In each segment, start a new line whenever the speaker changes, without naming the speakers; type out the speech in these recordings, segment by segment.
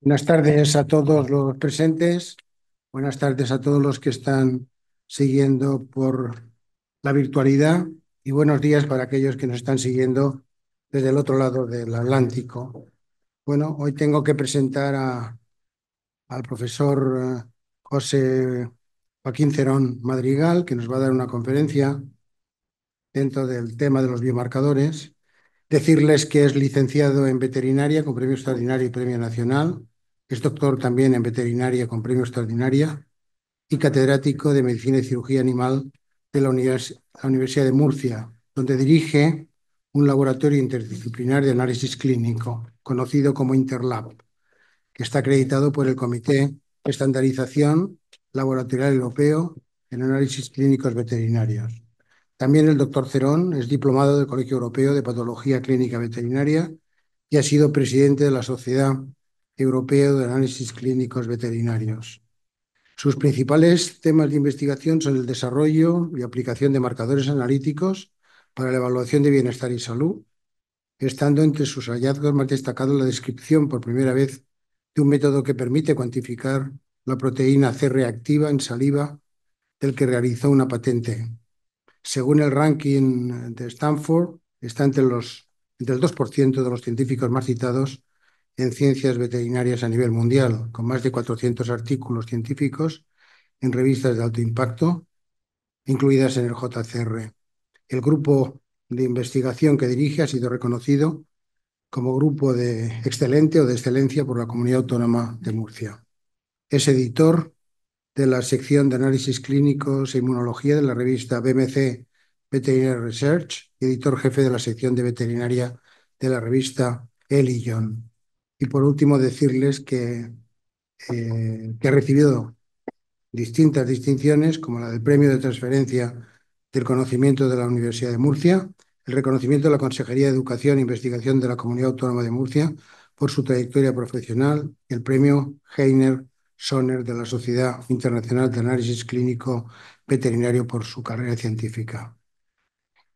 Buenas tardes a todos los presentes, buenas tardes a todos los que están siguiendo por la virtualidad y buenos días para aquellos que nos están siguiendo desde el otro lado del Atlántico. Bueno, hoy tengo que presentar al profesor eh, José Joaquín Cerón Madrigal, que nos va a dar una conferencia dentro del tema de los biomarcadores. Decirles que es licenciado en veterinaria con premio extraordinario y premio nacional, es doctor también en veterinaria con premio extraordinaria y catedrático de medicina y cirugía animal de la, Universidad de Murcia, donde dirige un laboratorio interdisciplinar de análisis clínico, conocido como Interlab, que está acreditado por el Comité de Estandarización Laboratorial Europeo en Análisis Clínicos Veterinarios. También el doctor Cerón es diplomado del Colegio Europeo de Patología Clínica Veterinaria y ha sido presidente de la Sociedad Europeo de Análisis Clínicos Veterinarios. Sus principales temas de investigación son el desarrollo y aplicación de marcadores analíticos para la evaluación de bienestar y salud, estando entre sus hallazgos más destacados la descripción por primera vez de un método que permite cuantificar la proteína C reactiva en saliva del que realizó una patente. Según el ranking de Stanford, está entre, los, entre el 2% de los científicos más citados en ciencias veterinarias a nivel mundial, con más de 400 artículos científicos en revistas de alto impacto, incluidas en el JCR. El grupo de investigación que dirige ha sido reconocido como grupo de excelente o de excelencia por la Comunidad Autónoma de Murcia. Es editor de la sección de análisis clínicos e inmunología de la revista BMC Veterinary Research, y editor jefe de la sección de veterinaria de la revista Elion. Y por último, decirles que, ha eh, recibido distintas distinciones, como la del Premio de Transferencia del Conocimiento de la Universidad de Murcia, el reconocimiento de la Consejería de Educación e Investigación de la Comunidad Autónoma de Murcia por su trayectoria profesional, el Premio Heiner Sonner de la Sociedad Internacional de Análisis Clínico Veterinario por su carrera científica.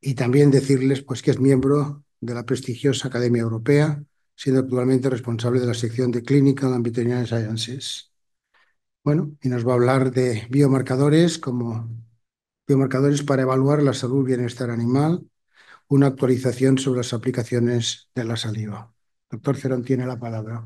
Y también decirles pues, que es miembro de la prestigiosa Academia Europea siendo actualmente responsable de la sección de Clinical and Veterinary Sciences. Bueno, y nos va a hablar de biomarcadores como biomarcadores para evaluar la salud y bienestar animal, una actualización sobre las aplicaciones de la saliva. Doctor Cerón tiene la palabra.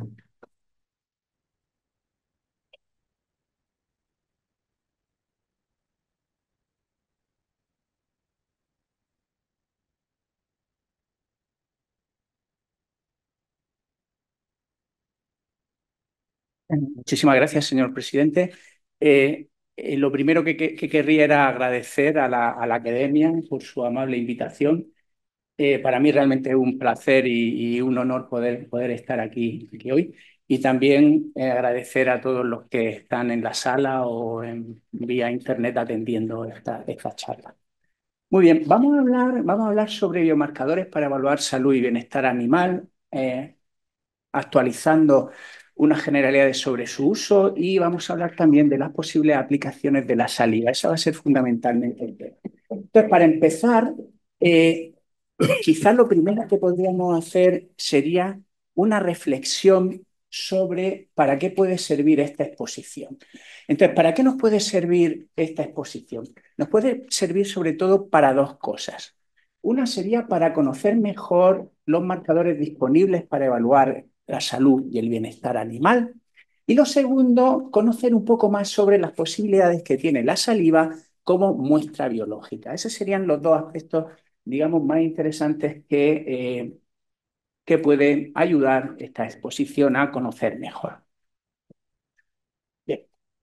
Muchísimas gracias, señor presidente. Eh, eh, lo primero que, querría era agradecer a la, academia por su amable invitación. Eh, para mí realmente es un placer y, un honor poder, poder estar aquí, hoy. Y también agradecer a todos los que están en la sala o en, vía internet atendiendo esta, esta charla. Muy bien, vamos a, hablar, vamos a hablar sobre biomarcadores para evaluar salud y bienestar animal, actualizando unas generalidades sobre su uso y vamos a hablar también de las posibles aplicaciones de la salida. Eso va a ser fundamentalmente. Entonces, para empezar, eh, quizás lo primero que podríamos hacer sería una reflexión sobre para qué puede servir esta exposición. Entonces, ¿para qué nos puede servir esta exposición? Nos puede servir sobre todo para dos cosas. Una sería para conocer mejor los marcadores disponibles para evaluar la salud y el bienestar animal. Y lo segundo, conocer un poco más sobre las posibilidades que tiene la saliva como muestra biológica. Esos serían los dos aspectos, digamos, más interesantes que, eh, que pueden ayudar esta exposición a conocer mejor.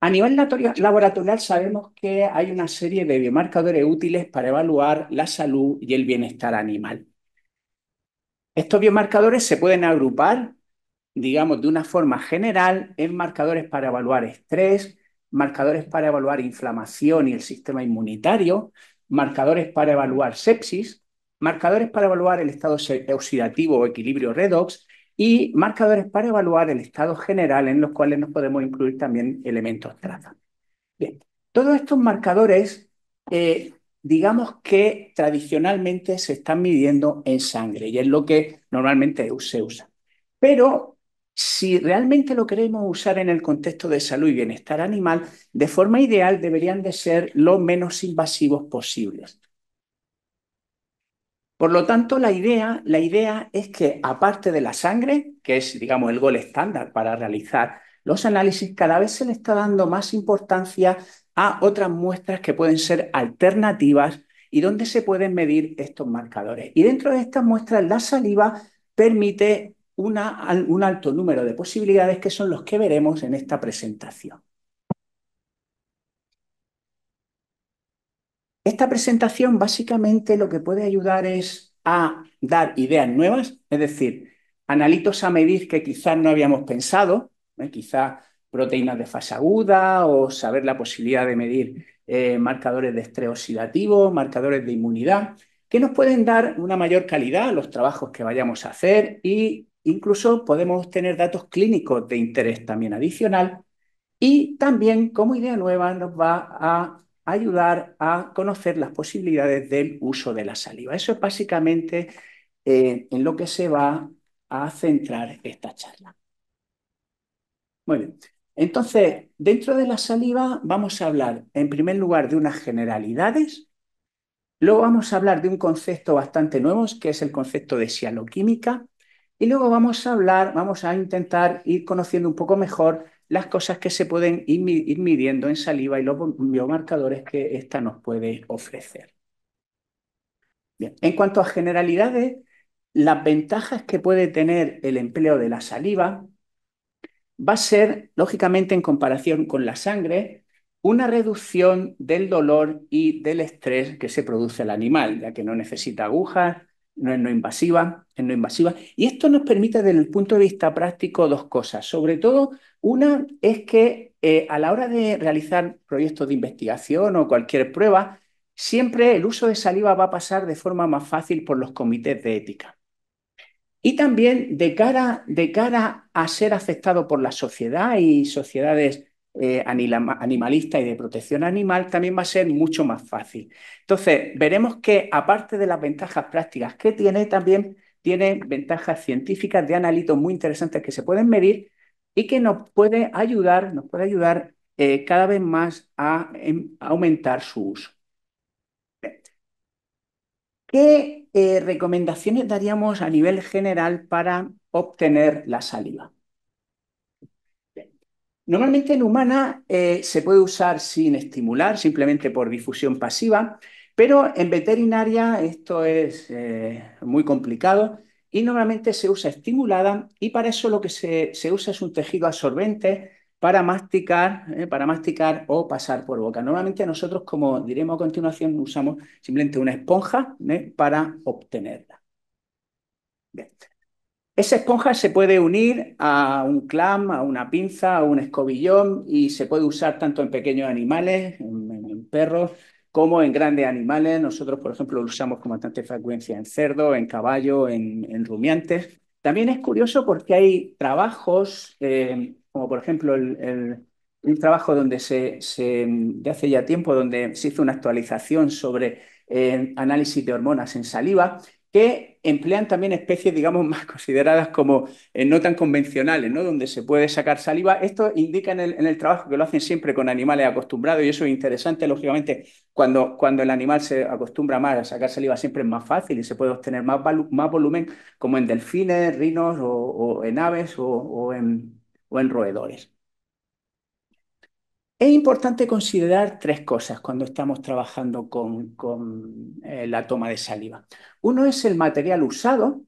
A nivel laboratorial sabemos que hay una serie de biomarcadores útiles para evaluar la salud y el bienestar animal. Estos biomarcadores se pueden agrupar digamos, de una forma general, en marcadores para evaluar estrés, marcadores para evaluar inflamación y el sistema inmunitario, marcadores para evaluar sepsis, marcadores para evaluar el estado oxidativo o equilibrio redox y marcadores para evaluar el estado general en los cuales nos podemos incluir también elementos traza. Bien, todos estos marcadores, eh, digamos que tradicionalmente se están midiendo en sangre y es lo que normalmente se usa. Pero si realmente lo queremos usar en el contexto de salud y bienestar animal, de forma ideal deberían de ser lo menos invasivos posibles. Por lo tanto, la idea, es que aparte de la sangre, que es, digamos, el gol estándar para realizar los análisis, cada vez se le está dando más importancia a otras muestras que pueden ser alternativas y donde se pueden medir estos marcadores. Y dentro de estas muestras, la saliva permite un alto número de posibilidades que son los que veremos en esta presentación. Esta presentación básicamente lo que puede ayudar es a dar ideas nuevas, es decir, analitos a medir que quizás no habíamos pensado, ¿eh? quizás proteínas de fase aguda o saber la posibilidad de medir eh, marcadores de estrés oxidativo, marcadores de inmunidad, que nos pueden dar una mayor calidad a los trabajos que vayamos a hacer y Incluso podemos tener datos clínicos de interés también adicional y también como idea nueva nos va a ayudar a conocer las posibilidades del uso de la saliva. Eso es básicamente eh, en lo que se va a centrar esta charla. Muy bien. Entonces, dentro de la saliva vamos a hablar en primer lugar de unas generalidades, luego vamos a hablar de un concepto bastante nuevo, que es el concepto de sialoquímica, y luego vamos a hablar, vamos a intentar ir conociendo un poco mejor las cosas que se pueden ir, midiendo en saliva y los biomarcadores que ésta nos puede ofrecer. Bien. En cuanto a generalidades, las ventajas que puede tener el empleo de la saliva va a ser, lógicamente, en comparación con la sangre, una reducción del dolor y del estrés que se produce al animal, ya que no necesita agujas, no es no invasiva, es no invasiva. Y esto nos permite desde el punto de vista práctico dos cosas. Sobre todo, una es que eh, a la hora de realizar proyectos de investigación o cualquier prueba, siempre el uso de saliva va a pasar de forma más fácil por los comités de ética. Y también de cara, de cara a ser aceptado por la sociedad y sociedades eh, animalista y de protección animal, también va a ser mucho más fácil. Entonces, veremos que aparte de las ventajas prácticas que tiene, también tiene ventajas científicas de analitos muy interesantes que se pueden medir y que nos puede ayudar, nos puede ayudar eh, cada vez más a, em, aumentar su uso. ¿Qué eh, recomendaciones daríamos a nivel general para obtener la saliva? Normalmente en humana eh, se puede usar sin estimular, simplemente por difusión pasiva, pero en veterinaria esto es eh, muy complicado y normalmente se usa estimulada y para eso lo que se, usa es un tejido absorbente para masticar, eh, para masticar o pasar por boca. Normalmente nosotros, como diremos a continuación, usamos simplemente una esponja para obtenerla. Bien. Esa esponja se puede unir a un clam, a una pinza, a un escobillón y se puede usar tanto en pequeños animales, en, perros, como en grandes animales. Nosotros, por ejemplo, lo usamos con bastante frecuencia en cerdo, en caballo, en, rumiantes. También es curioso porque hay trabajos, eh, como por ejemplo el, un trabajo donde se, de hace ya tiempo, donde se hizo una actualización sobre eh, análisis de hormonas en saliva, que emplean también especies, digamos, más consideradas como eh, no tan convencionales, ¿no? Donde se puede sacar saliva. Esto indica en el, trabajo que lo hacen siempre con animales acostumbrados y eso es interesante, lógicamente, cuando, cuando el animal se acostumbra más a sacar saliva siempre es más fácil y se puede obtener más, volumen, como en delfines, rinos o, en aves o en roedores. Es importante considerar tres cosas cuando estamos trabajando con, eh, la toma de saliva. Uno es el material usado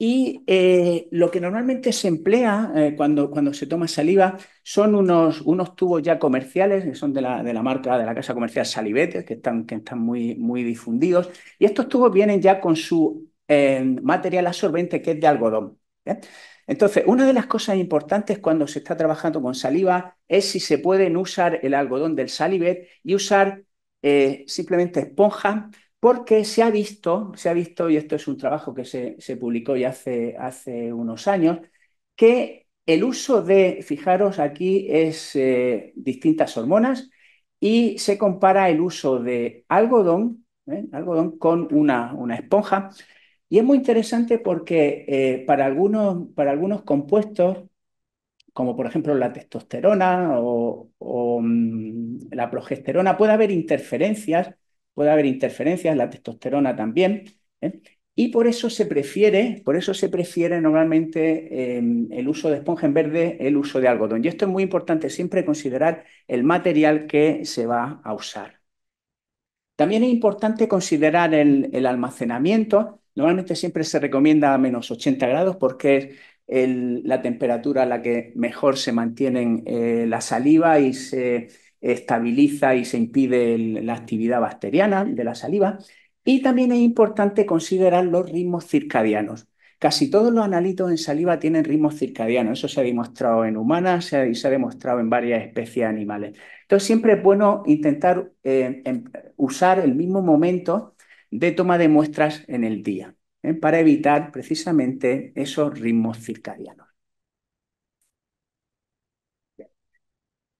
y eh, lo que normalmente se emplea eh, cuando, se toma saliva son unos, tubos ya comerciales, que son de la, marca de la casa comercial Salivetes, que están, muy, difundidos. Y estos tubos vienen ya con su material absorbente que es de algodón. Entonces, una de las cosas importantes cuando se está trabajando con saliva es si se pueden usar el algodón del salivet y usar eh, simplemente esponja, porque se ha visto, se ha visto, y esto es un trabajo que se, publicó ya hace, hace unos años, que el uso de, fijaros aquí, es eh, distintas hormonas y se compara el uso de algodón, ¿eh? algodón con una esponja y es muy interesante porque eh, para, algunos, para algunos compuestos, como por ejemplo la testosterona o, mm, la progesterona, puede haber interferencias, puede haber interferencias, la testosterona también, ¿eh? y por eso se prefiere, por eso se prefiere normalmente em, el uso de esponja en verde, el uso de algodón. Y esto es muy importante, siempre considerar el material que se va a usar. También es importante considerar el almacenamiento, Normalmente siempre se recomienda a menos 80 grados porque es la temperatura a la que mejor se mantiene eh, la saliva y se estabiliza y se impide la actividad bacteriana de la saliva. Y también es importante considerar los ritmos circadianos. Casi todos los analitos en saliva tienen ritmos circadianos. Eso se ha demostrado en humanas y se ha demostrado en varias especies animales. Entonces siempre es bueno intentar eh, em, usar el mismo momento de toma de muestras en el día, ¿eh? para evitar precisamente esos ritmos circadianos.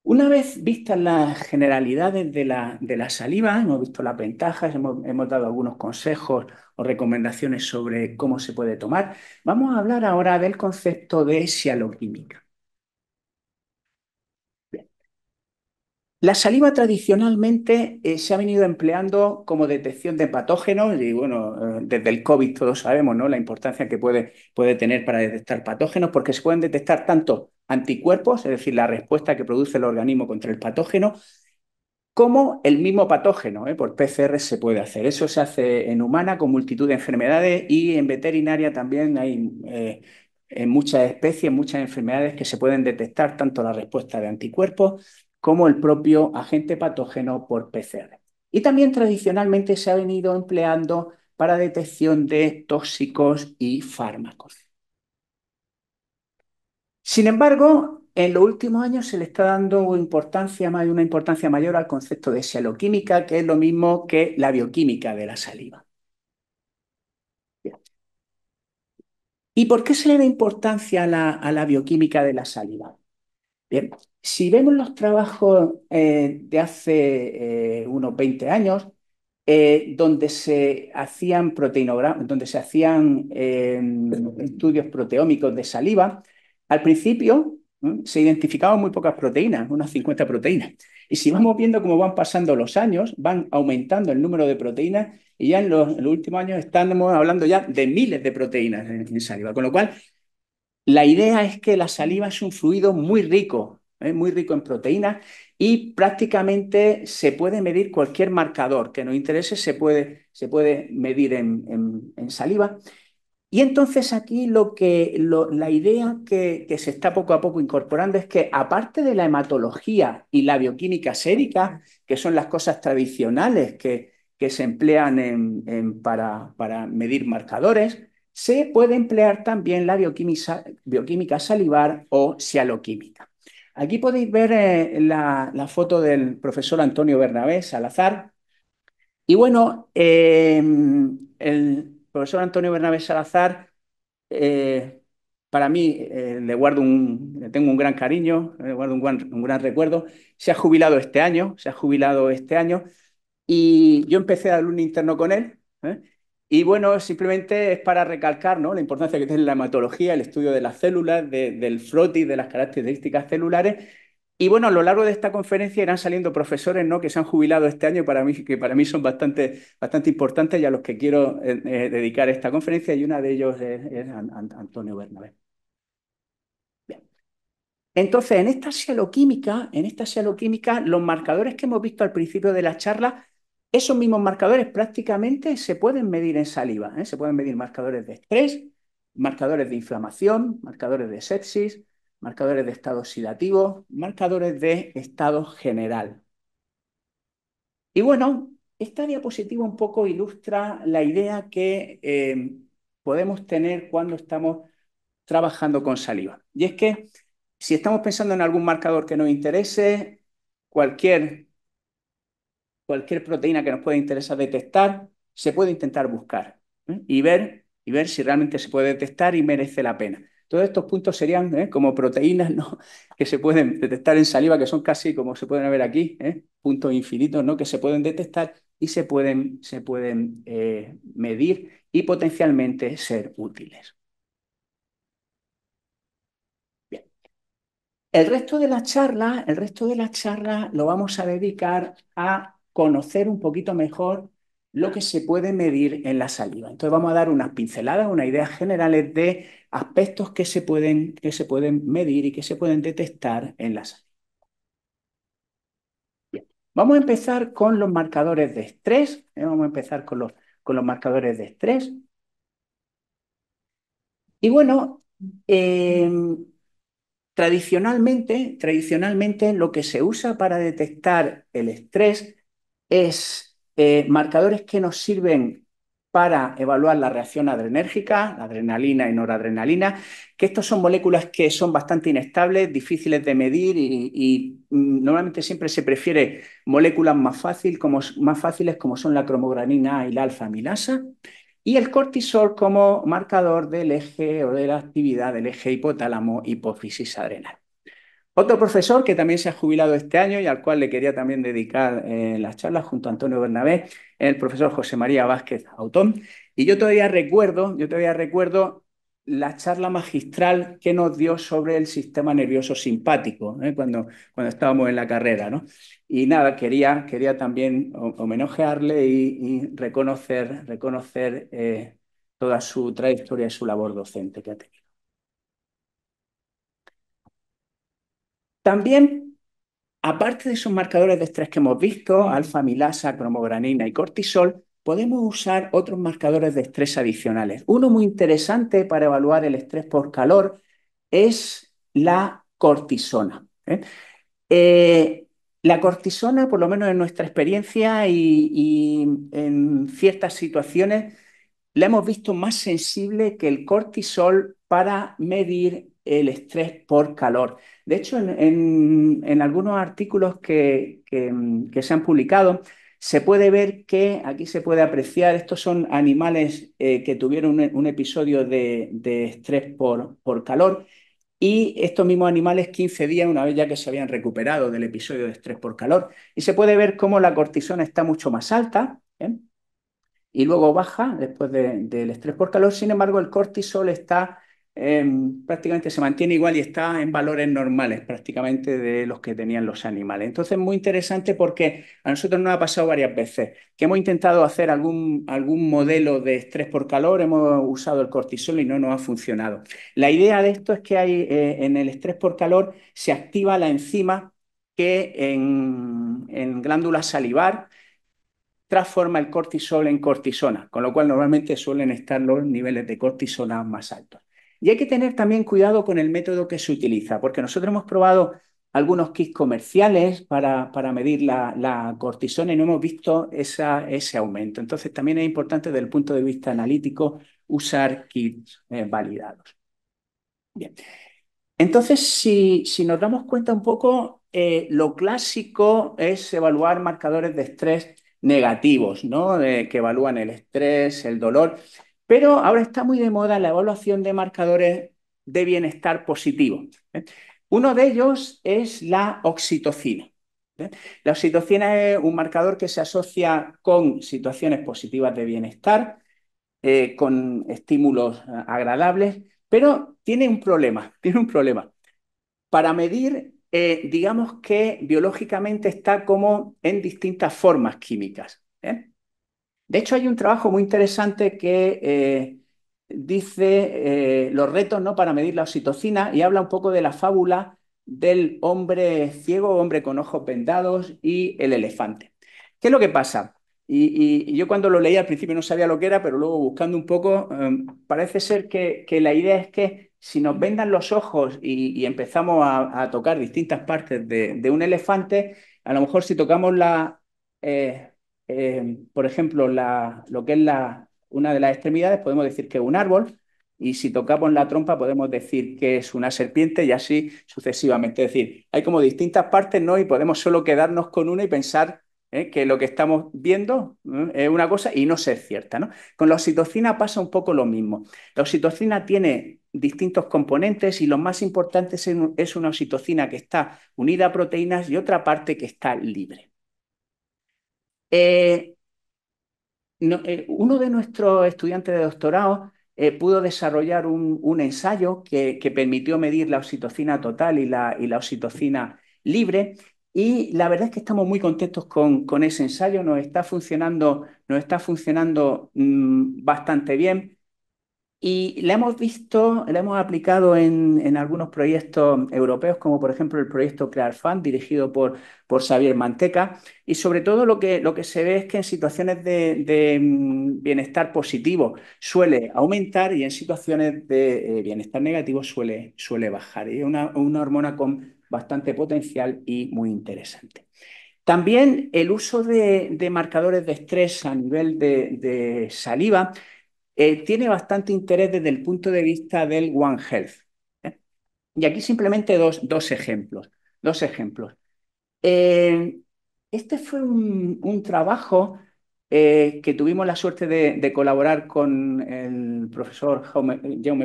Una vez vistas las generalidades de la, de la saliva, hemos visto las ventajas, hemos, hemos, dado algunos consejos o recomendaciones sobre cómo se puede tomar, vamos a hablar ahora del concepto de sialoquímica. La saliva tradicionalmente eh, se ha venido empleando como detección de patógenos y bueno, eh, desde el COVID todos sabemos ¿no? la importancia que puede, puede tener para detectar patógenos porque se pueden detectar tanto anticuerpos, es decir, la respuesta que produce el organismo contra el patógeno, como el mismo patógeno, ¿eh? por PCR se puede hacer. Eso se hace en humana con multitud de enfermedades y en veterinaria también hay en muchas especies, muchas enfermedades que se pueden detectar tanto la respuesta de anticuerpos como el propio agente patógeno por PCR. Y también tradicionalmente se ha venido empleando para detección de tóxicos y fármacos. Sin embargo, en los últimos años se le está dando una importancia mayor al concepto de xeloquímica, que es lo mismo que la bioquímica de la saliva. ¿Y por qué se le da importancia a la bioquímica de la saliva? Bien, si vemos los trabajos eh, de hace eh, unos 20 años, eh, donde se hacían proteinogramas, donde se hacían estudios proteómicos de saliva, al principio se identificaban muy pocas proteínas, unas 50 proteínas. Y si vamos viendo cómo van pasando los años, van aumentando el número de proteínas y ya en los, últimos años estamos hablando ya de miles de proteínas en, en saliva, con lo cual la idea es que la saliva es un fluido muy rico, ¿eh? muy rico en proteínas y prácticamente se puede medir cualquier marcador que nos interese, se puede, se puede medir en, saliva. Y entonces aquí lo que, la idea que, se está poco a poco incorporando es que aparte de la hematología y la bioquímica sérica, que son las cosas tradicionales que, que se emplean para medir marcadores, se puede emplear también la bioquímica salivar o sialoquímica. Aquí podéis ver eh, la, foto del profesor Antonio Bernabé Salazar. Y bueno, em, el profesor Antonio Bernabé Salazar, eh, para mí, eh, le, guardo un, tengo un gran cariño, le guardo un gran, recuerdo. Se ha jubilado este año, se ha jubilado este año. Y yo empecé a alumno interno con él. Y bueno, simplemente es para recalcar ¿no? la importancia que tiene la hematología, el estudio de las células, del frotis, de las características celulares. Y bueno, a lo largo de esta conferencia irán saliendo profesores ¿no? que se han jubilado este año, para mí, que para mí son bastante, bastante importantes y a los que quiero eh, eh, dedicar esta conferencia, y una de ellos es, Antonio Bernabé. Bien. Entonces, en esta cialoquímica, en esta los marcadores que hemos visto al principio de la charla esos mismos marcadores prácticamente se pueden medir en saliva, ¿eh? se pueden medir marcadores de estrés, marcadores de inflamación, marcadores de sepsis, marcadores de estado oxidativo, marcadores de estado general. Y bueno, esta diapositiva un poco ilustra la idea que eh, podemos tener cuando estamos trabajando con saliva. Y es que si estamos pensando en algún marcador que nos interese, cualquier cualquier proteína que nos pueda interesar detectar, se puede intentar buscar ¿eh? y, ver, y ver si realmente se puede detectar y merece la pena. Todos estos puntos serían ¿eh? como proteínas ¿no? que se pueden detectar en saliva, que son casi como se pueden ver aquí, ¿eh? puntos infinitos ¿no? que se pueden detectar y se pueden, se pueden medir y potencialmente ser útiles. Bien. El resto de la charla, el resto de la charla lo vamos a dedicar a conocer un poquito mejor lo que se puede medir en la saliva. Entonces vamos a dar unas pinceladas, unas ideas generales de aspectos que se pueden, que se pueden medir y que se pueden detectar en la saliva. Vamos a empezar con los marcadores de estrés. ¿eh? Vamos a empezar con los, con los marcadores de estrés. Y bueno, em, tradicionalmente, tradicionalmente lo que se usa para detectar el estrés es eh, marcadores que nos sirven para evaluar la reacción adrenérgica, adrenalina y noradrenalina, que estos son moléculas que son bastante inestables, difíciles de medir y, mm, normalmente siempre se prefiere moléculas más, como, más fáciles como son la cromogranina y la alfa y el cortisol como marcador del eje o de la actividad del eje hipotálamo-hipófisis adrenal. Otro profesor que también se ha jubilado este año y al cual le quería también dedicar eh, las charlas junto a Antonio Bernabé, el profesor José María Vázquez Autón. Y yo todavía recuerdo, yo todavía recuerdo la charla magistral que nos dio sobre el sistema nervioso simpático eh, cuando, cuando estábamos en la carrera. ¿no? Y nada, quería, quería también homenajearle y, reconocer, reconocer eh, toda su trayectoria y su labor docente que ha tenido. También, aparte de esos marcadores de estrés que hemos visto, alfa, milasa, cromogranina y cortisol, podemos usar otros marcadores de estrés adicionales. Uno muy interesante para evaluar el estrés por calor es la cortisona. ¿eh? Eh, la cortisona, por lo menos en nuestra experiencia y, y, en ciertas situaciones, la hemos visto más sensible que el cortisol para medir el estrés por calor. De hecho, en, algunos artículos mm, que, se han publicado, se puede ver que aquí se puede apreciar, estos son animales eh, que tuvieron un, episodio de, estrés por, calor y estos mismos animales 15 días una vez ya que se habían recuperado del episodio de estrés por calor. Y se puede ver cómo la cortisona está mucho más alta. ¿eh? Y luego baja después del estrés por calor, sin embargo el cortisol está Em, prácticamente se mantiene igual y está en valores normales prácticamente de los que tenían los animales. Entonces, muy interesante porque a nosotros nos ha pasado varias veces que hemos intentado hacer algún, algún modelo de estrés por calor, hemos usado el cortisol y no nos ha funcionado. La idea de esto es que hay, eh, en el estrés por calor se activa la enzima que en, en salivar transforma el cortisol en cortisona, con lo cual normalmente suelen estar los niveles de cortisona más altos. Y hay que tener también cuidado con el método que se utiliza, porque nosotros hemos probado algunos kits comerciales para, para medir la, cortisona y no hemos visto ese aumento. Entonces, también es importante desde el punto de vista analítico usar kits eh, validados. Bien. Entonces, si, si, nos damos cuenta un poco, eh, lo clásico es evaluar marcadores de estrés negativos, ¿no? que evalúan el estrés, el dolor. Pero ahora está muy de moda la evaluación de marcadores de bienestar positivo. ¿eh? Uno de ellos es la oxitocina. ¿eh? La oxitocina es un marcador que se asocia con situaciones positivas de bienestar, eh, con estímulos agradables, pero tiene un problema, tiene un problema. Para medir, digamos que biológicamente está como en distintas formas químicas. De hecho, hay un trabajo muy interesante que eh, dice eh, los retos ¿no? para medir la oxitocina y habla un poco de la fábula del hombre ciego, hombre con ojos vendados y el elefante. ¿Qué es lo que pasa? Y, yo cuando lo leí al principio no sabía lo que era, pero luego buscando un poco, em, parece ser que, la idea es que si nos vendan los ojos y, empezamos a, tocar distintas partes de, un elefante, a lo mejor si tocamos la, eh, eh, por ejemplo, lo que es una de las extremidades, podemos decir que es un árbol, y si tocamos la trompa podemos decir que es una serpiente y así sucesivamente. Es decir, hay como distintas partes, ¿no? Y podemos solo quedarnos con una y pensar ¿eh? que lo que estamos viendo ¿eh? es una cosa y no ser cierta, Con la oxitocina pasa un poco lo mismo. La oxitocina tiene distintos componentes y lo más importante es una oxitocina que está unida a proteínas y otra parte que está libre. Eh, eh, uno de nuestros estudiantes de doctorado eh, pudo desarrollar un, ensayo que, permitió medir la oxitocina total y la, oxitocina libre. Y la verdad es que estamos muy contentos con, ese ensayo, nos está funcionando, está funcionando mm, bastante bien. Y la hemos visto, la hemos aplicado en, algunos proyectos europeos, como por ejemplo el proyecto Fund dirigido por, Xavier Manteca. Y sobre todo lo que, lo que se ve es que en situaciones de, mm, bienestar positivo suele aumentar y en situaciones de eh, bienestar negativo suele, bajar. es una, hormona con bastante potencial y muy interesante. También el uso de, marcadores de estrés a nivel de saliva eh, tiene bastante interés desde el punto de vista del One Health. ¿eh? Y aquí simplemente dos, dos ejemplos. Dos ejemplos. Eh, este fue un, trabajo que tuvimos la suerte de, colaborar con el profesor Jaume, Jaume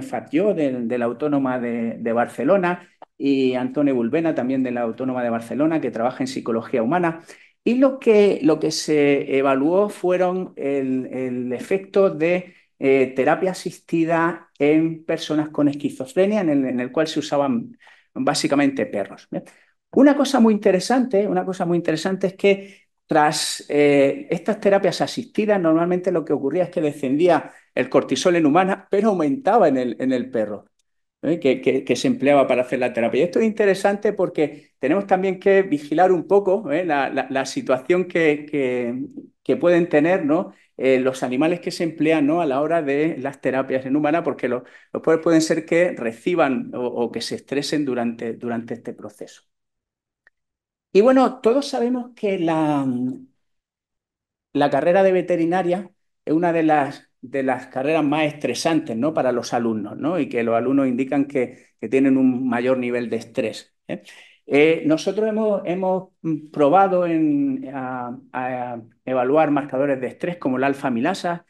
de, la Autónoma de, Barcelona y Antonio Bulbena también de la Autónoma de Barcelona que trabaja en psicología humana. Y lo que, lo que se evaluó fueron el efecto de eh, terapia asistida en personas con esquizofrenia, en el, cual se usaban básicamente perros. Una cosa muy interesante, una cosa muy interesante es que tras eh, estas terapias asistidas, normalmente lo que ocurría es que descendía el cortisol en humana, pero aumentaba en el, en el perro. ¿eh? Que, se empleaba para hacer la terapia. esto es interesante porque tenemos también que vigilar un poco la, situación que, que pueden tener ¿no? Eh, los animales que se emplean ¿no? a la hora de las terapias en humana, porque los, los pueden ser que reciban o, que se estresen durante, durante este proceso. Y bueno, todos sabemos que la, la carrera de veterinaria es una de las, de las carreras más estresantes ¿no? para los alumnos, ¿no? y que los alumnos indican que, que tienen un mayor nivel de estrés. ¿eh? Eh, nosotros hemos, mm, probado en, a, evaluar marcadores de estrés como el alfa-milasa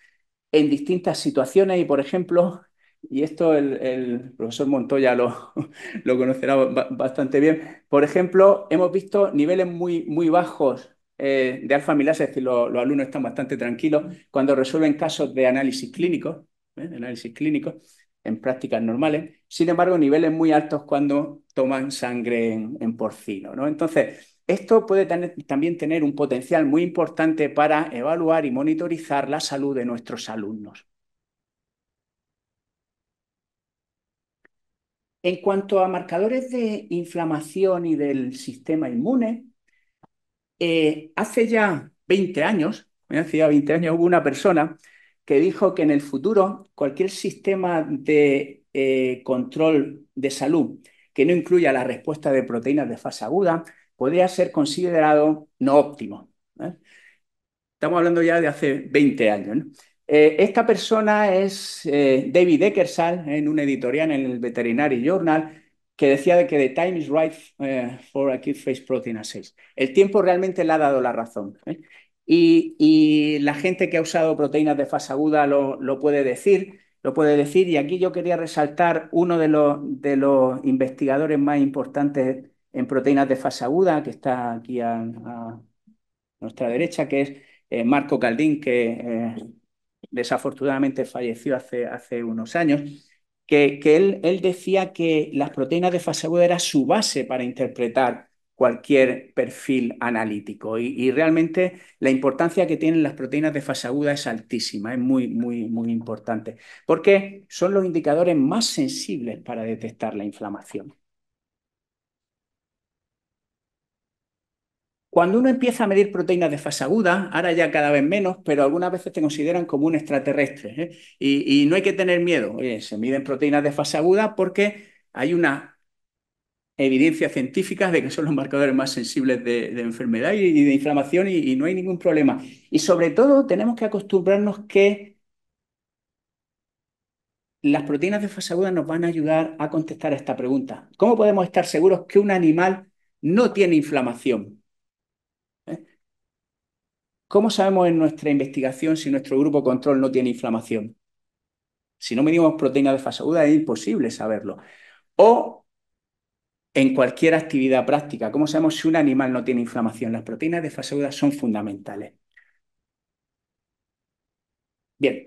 en distintas situaciones y, por ejemplo, y esto el, profesor Montoya lo, conocerá bastante bien, por ejemplo, hemos visto niveles muy, muy bajos eh, de alfa-milasa, es decir, los, alumnos están bastante tranquilos cuando resuelven casos de análisis clínico. ¿eh? análisis clínicos en prácticas normales, sin embargo, niveles muy altos cuando toman sangre en, porcino. ¿no? Entonces, esto puede también tener un potencial muy importante para evaluar y monitorizar la salud de nuestros alumnos. En cuanto a marcadores de inflamación y del sistema inmune, eh, hace ya 20 años, hace ya 20 años hubo una persona que dijo que en el futuro cualquier sistema de eh, control de salud que no incluya la respuesta de proteínas de fase aguda podría ser considerado no óptimo. ¿eh? Estamos hablando ya de hace 20 años. Eh, esta persona es David Eckersall, en un editorial en el Veterinary Journal, que decía de que the time is right for a kid face protein El tiempo realmente le ha dado la razón. Y, la gente que ha usado proteínas de fase aguda lo, puede decir, lo puede decir. Y aquí yo quería resaltar uno de los, de los investigadores más importantes en proteínas de fase aguda, que está aquí a, nuestra derecha, que es eh, Marco Caldín, que eh, desafortunadamente falleció hace, hace unos años, que, él, él, decía que las proteínas de fase aguda eran su base para interpretar cualquier perfil analítico. Y, realmente la importancia que tienen las proteínas de fase aguda es altísima, es muy, muy, muy importante, porque son los indicadores más sensibles para detectar la inflamación. Cuando uno empieza a medir proteínas de fase aguda, ahora ya cada vez menos, pero algunas veces te consideran como un extraterrestre. ¿eh? Y, no hay que tener miedo. se miden proteínas de fase aguda porque hay una evidencias científicas de que son los marcadores más sensibles de, enfermedad y, de inflamación y, no hay ningún problema. Y sobre todo tenemos que acostumbrarnos que las proteínas de fase aguda nos van a ayudar a contestar esta pregunta. ¿Cómo podemos estar seguros que un animal no tiene inflamación? ¿Eh? ¿Cómo sabemos en nuestra investigación si nuestro grupo control no tiene inflamación? Si no medimos proteínas de fase aguda es imposible saberlo. O en cualquier actividad práctica. ¿Cómo sabemos si un animal no tiene inflamación? Las proteínas de fase aguda son fundamentales. Bien,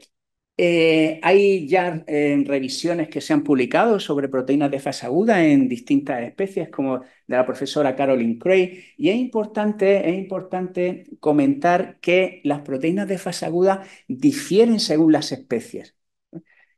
eh, hay ya eh, revisiones que se han publicado sobre proteínas de fase aguda en distintas especies, como de la profesora Carolyn Cray, y es importante, es importante comentar que las proteínas de fase aguda difieren según las especies.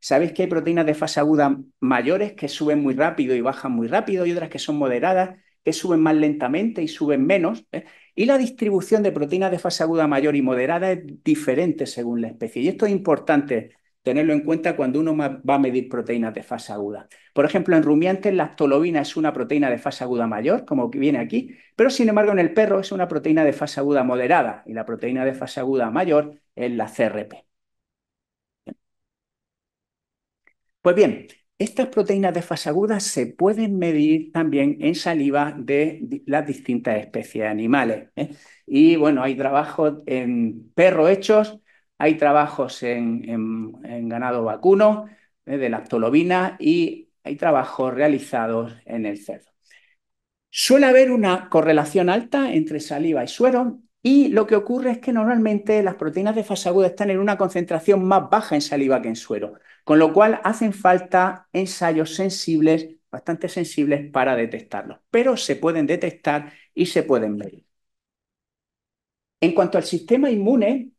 Sabéis que hay proteínas de fase aguda mayores que suben muy rápido y bajan muy rápido y otras que son moderadas, que suben más lentamente y suben menos. Eh? Y la distribución de proteínas de fase aguda mayor y moderada es diferente según la especie. Y esto es importante tenerlo en cuenta cuando uno va a medir proteínas de fase aguda. Por ejemplo, en rumiantes la actolobina es una proteína de fase aguda mayor, como que viene aquí, pero sin embargo en el perro es una proteína de fase aguda moderada y la proteína de fase aguda mayor es la CRP. Pues bien, estas proteínas de aguda se pueden medir también en saliva de las distintas especies de animales. ¿eh? Y bueno, hay trabajos en perros hechos, hay trabajos en, ganado vacuno, ¿eh? de lactolobina, y hay trabajos realizados en el cerdo. Suele haber una correlación alta entre saliva y suero y lo que ocurre es que normalmente las proteínas de fase aguda están en una concentración más baja en saliva que en suero, con lo cual hacen falta ensayos sensibles, bastante sensibles para detectarlos, pero se pueden detectar y se pueden medir. En cuanto al sistema inmune,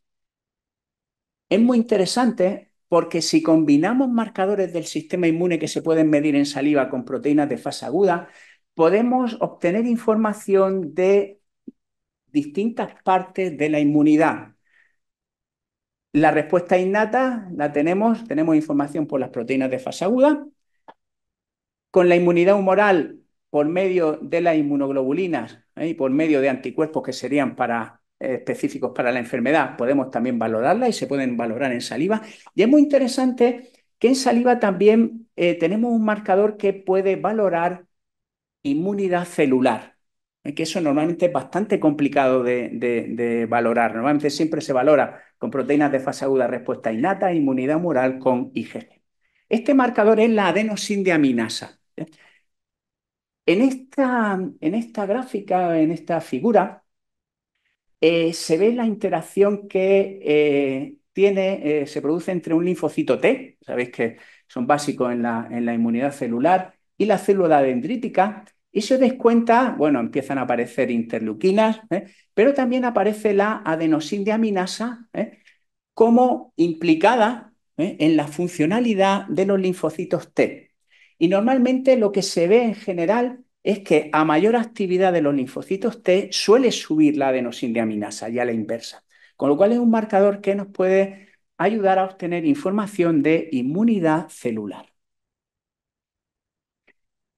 es muy interesante porque si combinamos marcadores del sistema inmune que se pueden medir en saliva con proteínas de fase aguda, podemos obtener información de distintas partes de la inmunidad. La respuesta innata la tenemos, tenemos información por las proteínas de fase aguda. Con la inmunidad humoral por medio de las inmunoglobulinas ¿eh? y por medio de anticuerpos que serían eh, específicos para la enfermedad, podemos también valorarla y se pueden valorar en saliva. Y es muy interesante que en saliva también eh, tenemos un marcador que puede valorar inmunidad celular que eso normalmente es bastante complicado de, valorar. Normalmente siempre se valora con proteínas de fase aguda respuesta innata, inmunidad moral con IgG. Este marcador es la adenosindiaminasa. ¿eh? En esta, en esta gráfica, en esta figura, eh, se ve la interacción que eh, tiene, se produce entre un linfocito T, sabéis que son básicos en la, en la inmunidad celular, y la célula dendrítica, y se descuenta, bueno, empiezan a aparecer interleuquinas, ¿eh? pero también aparece la de aminasa ¿eh? como implicada ¿eh? en la funcionalidad de los linfocitos T. Y normalmente lo que se ve en general es que a mayor actividad de los linfocitos T suele subir la y a la inversa. Con lo cual es un marcador que nos puede ayudar a obtener información de inmunidad celular.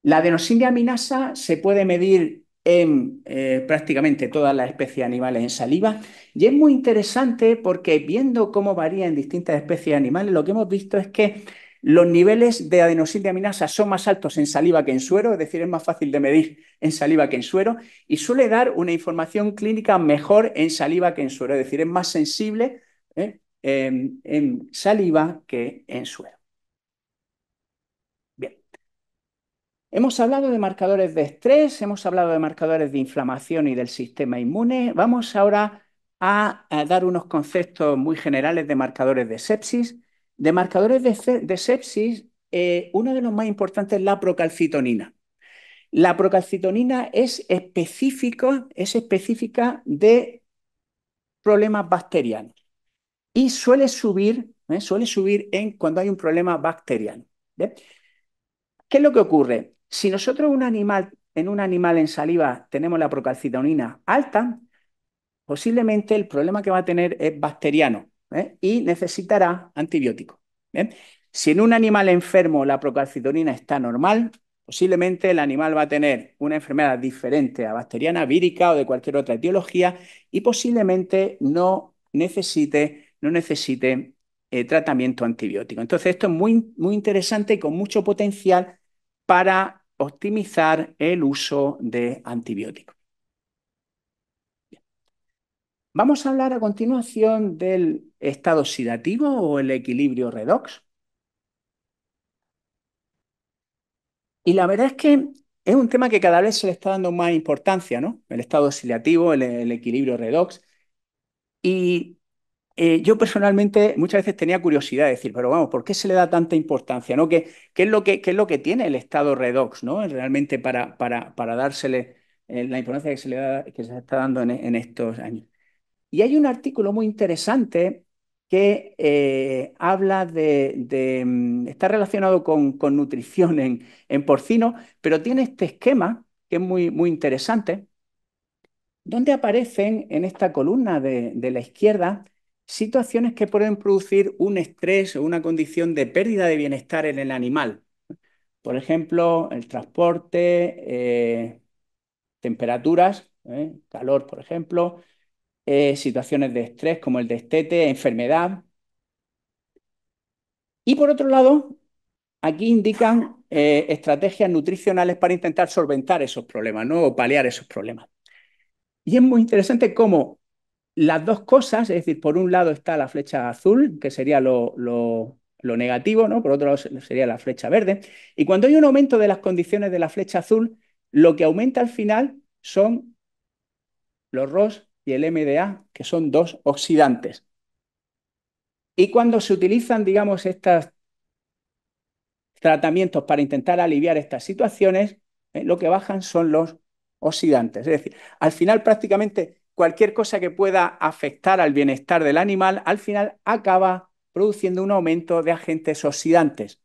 La aminasa se puede medir en eh, prácticamente todas las especies animales en saliva y es muy interesante porque viendo cómo varía en distintas especies animales, lo que hemos visto es que los niveles de aminasa son más altos en saliva que en suero, es decir, es más fácil de medir en saliva que en suero y suele dar una información clínica mejor en saliva que en suero, es decir, es más sensible eh, en saliva que en suero. Hemos hablado de marcadores de estrés, hemos hablado de marcadores de inflamación y del sistema inmune. Vamos ahora a, dar unos conceptos muy generales de marcadores de sepsis. De marcadores de, sepsis, eh, uno de los más importantes es la procalcitonina. La procalcitonina es, específico, es específica de problemas bacterianos y suele subir, eh, suele subir en cuando hay un problema bacteriano. ¿Qué es lo que ocurre? Si nosotros un animal, en un animal en saliva tenemos la procalcitonina alta, posiblemente el problema que va a tener es bacteriano ¿eh? y necesitará antibiótico. Si en un animal enfermo la procalcitonina está normal, posiblemente el animal va a tener una enfermedad diferente a bacteriana, vírica o de cualquier otra etiología y posiblemente no necesite, no necesite eh, tratamiento antibiótico. Entonces, esto es muy, muy interesante y con mucho potencial para optimizar el uso de antibióticos. Vamos a hablar a continuación del estado oxidativo o el equilibrio redox. Y la verdad es que es un tema que cada vez se le está dando más importancia, ¿no? El estado oxidativo, el, el equilibrio redox. Y eh, yo personalmente muchas veces tenía curiosidad de decir, pero vamos, ¿por qué se le da tanta importancia? ¿no? ¿Qué, qué es, lo que, es lo que tiene el estado redox ¿no? realmente para, para, dársele eh, la importancia que se le da, que se está dando en, estos años? Y hay un artículo muy interesante que eh, habla de, de, mm, está relacionado con, nutrición en, porcino, pero tiene este esquema que es muy, muy interesante, donde aparecen en esta columna de, de la izquierda situaciones que pueden producir un estrés o una condición de pérdida de bienestar en el animal. Por ejemplo, el transporte, eh, temperaturas, ¿eh? calor, por ejemplo, eh, situaciones de estrés como el destete, enfermedad. Y por otro lado, aquí indican estrategias nutricionales para intentar solventar esos problemas ¿no? o paliar esos problemas. Y es muy interesante cómo las dos cosas, es decir, por un lado está la flecha azul, que sería lo, negativo, ¿no? Por otro lado sería la flecha verde. Y cuando hay un aumento de las condiciones de la flecha azul, lo que aumenta al final son los ROS y el MDA, que son dos oxidantes. Y cuando se utilizan, digamos, estos tratamientos para intentar aliviar estas situaciones, ¿eh? lo que bajan son los oxidantes. Es decir, al final prácticamente cualquier cosa que pueda afectar al bienestar del animal, al final acaba produciendo un aumento de agentes oxidantes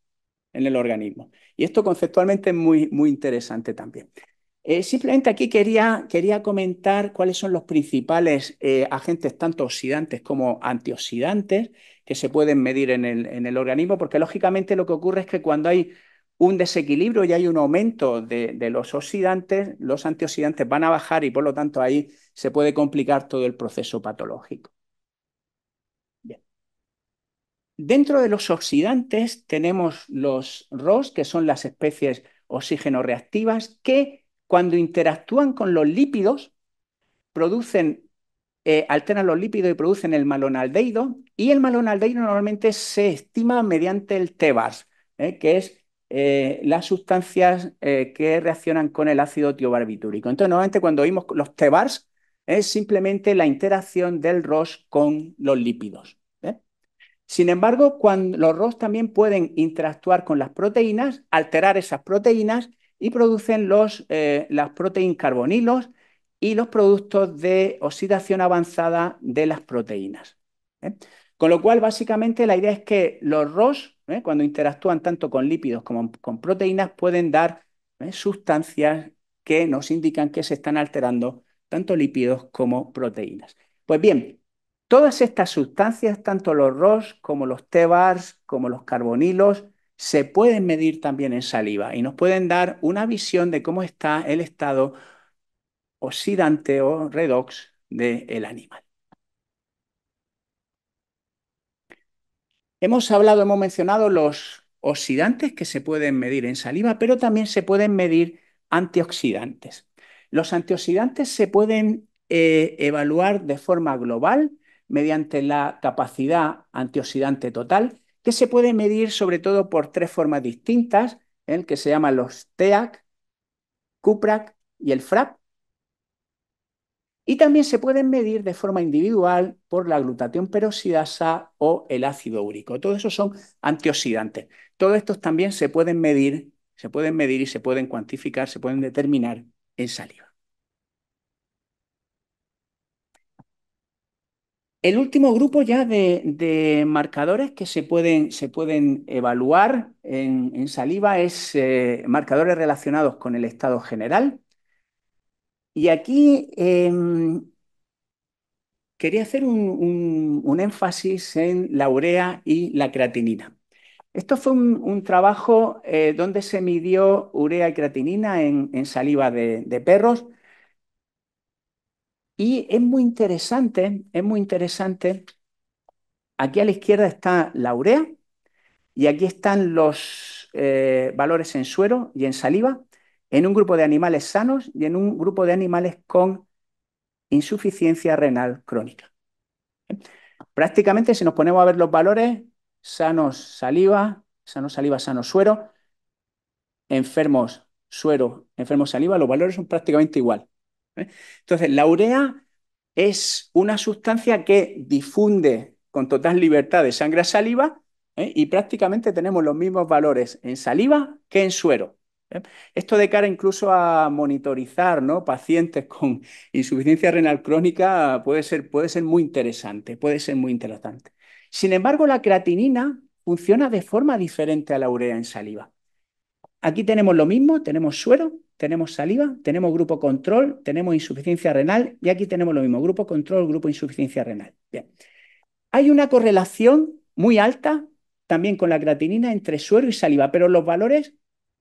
en el organismo. Y esto conceptualmente es muy, muy interesante también. Eh, simplemente aquí quería, quería, comentar cuáles son los principales eh, agentes, tanto oxidantes como antioxidantes, que se pueden medir en el organismo, porque lógicamente lo que ocurre es que cuando hay un desequilibrio y hay un aumento de, los oxidantes, los antioxidantes van a bajar y por lo tanto ahí se puede complicar todo el proceso patológico. Dentro de los oxidantes tenemos los ROS, que son las especies oxígeno reactivas, que cuando interactúan con los lípidos, producen, eh, alternan los lípidos y producen el malonaldehído, y el malonaldehído normalmente se estima mediante el TEBAS, eh, que es eh, las sustancias eh, que reaccionan con el ácido tiobarbitúrico. Entonces, normalmente cuando oímos los TBARs, es simplemente la interacción del ROS con los lípidos. ¿eh? Sin embargo, cuando los ROS también pueden interactuar con las proteínas, alterar esas proteínas y producen los, las proteínas carbonilos y los productos de oxidación avanzada de las proteínas. Con lo cual, básicamente, la idea es que los ROS ¿eh? cuando interactúan tanto con lípidos como con proteínas, pueden dar ¿eh? sustancias que nos indican que se están alterando tanto lípidos como proteínas. Pues bien, todas estas sustancias, tanto los ROS como los TEBARs, como los carbonilos, se pueden medir también en saliva y nos pueden dar una visión de cómo está el estado oxidante o redox del animal. Hemos hablado, hemos mencionado los oxidantes que se pueden medir en saliva, pero también se pueden medir antioxidantes. Los antioxidantes se pueden eh, evaluar de forma global mediante la capacidad antioxidante total, que se puede medir sobre todo por tres formas distintas, el que se llaman los TEAC, CUPRAC y el FRAP, y también se pueden medir de forma individual por la glutatión peroxidasa o el ácido úrico. Todos esos son antioxidantes. Todos estos también se pueden medir, se pueden medir y se pueden cuantificar, se pueden determinar en saliva. El último grupo ya de, marcadores que se pueden, se pueden evaluar en, saliva es eh, marcadores relacionados con el estado general, y aquí em, quería hacer un, énfasis en la urea y la creatinina. Esto fue un, trabajo eh, donde se midió urea y creatinina en, saliva de, perros. Y es muy interesante, es muy interesante. Aquí a la izquierda está la urea y aquí están los eh, valores en suero y en saliva en un grupo de animales sanos y en un grupo de animales con insuficiencia renal crónica. Prácticamente, si nos ponemos a ver los valores, sanos saliva, sanos saliva, sanos suero, enfermos suero, enfermos saliva, los valores son prácticamente igual. ¿eh? Entonces, la urea es una sustancia que difunde con total libertad de sangre a saliva ¿eh? y prácticamente tenemos los mismos valores en saliva que en suero. ¿eh? Esto de cara incluso a monitorizar pacientes con insuficiencia renal crónica puede ser, puede ser muy interesante, puede ser muy interesante. Sin embargo, la creatinina funciona de forma diferente a la urea en saliva. Aquí tenemos lo mismo, tenemos suero, tenemos saliva, tenemos grupo control, tenemos insuficiencia renal y aquí tenemos lo mismo, grupo control, grupo insuficiencia renal. Bien. Hay una correlación muy alta también con la creatinina entre suero y saliva, pero los valores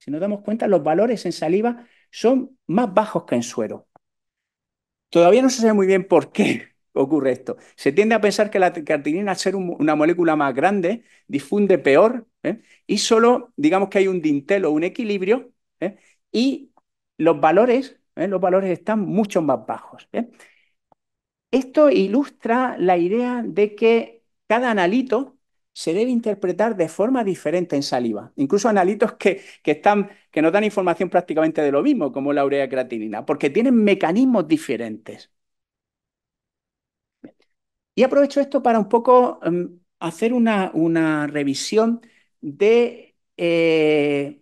si nos damos cuenta, los valores en saliva son más bajos que en suero. Todavía no se sabe muy bien por qué ocurre esto. Se tiende a pensar que la cartilina, al ser una molécula más grande, difunde peor ¿eh? y solo, digamos que hay un dintel o un equilibrio ¿eh? y los valores, ¿eh? los valores están mucho más bajos. Esto ilustra la idea de que cada analito se debe interpretar de forma diferente en saliva. Incluso analitos que, que, están, que no dan información prácticamente de lo mismo, como la urea creatinina, porque tienen mecanismos diferentes. Y aprovecho esto para un poco em, hacer una, una, revisión de, eh,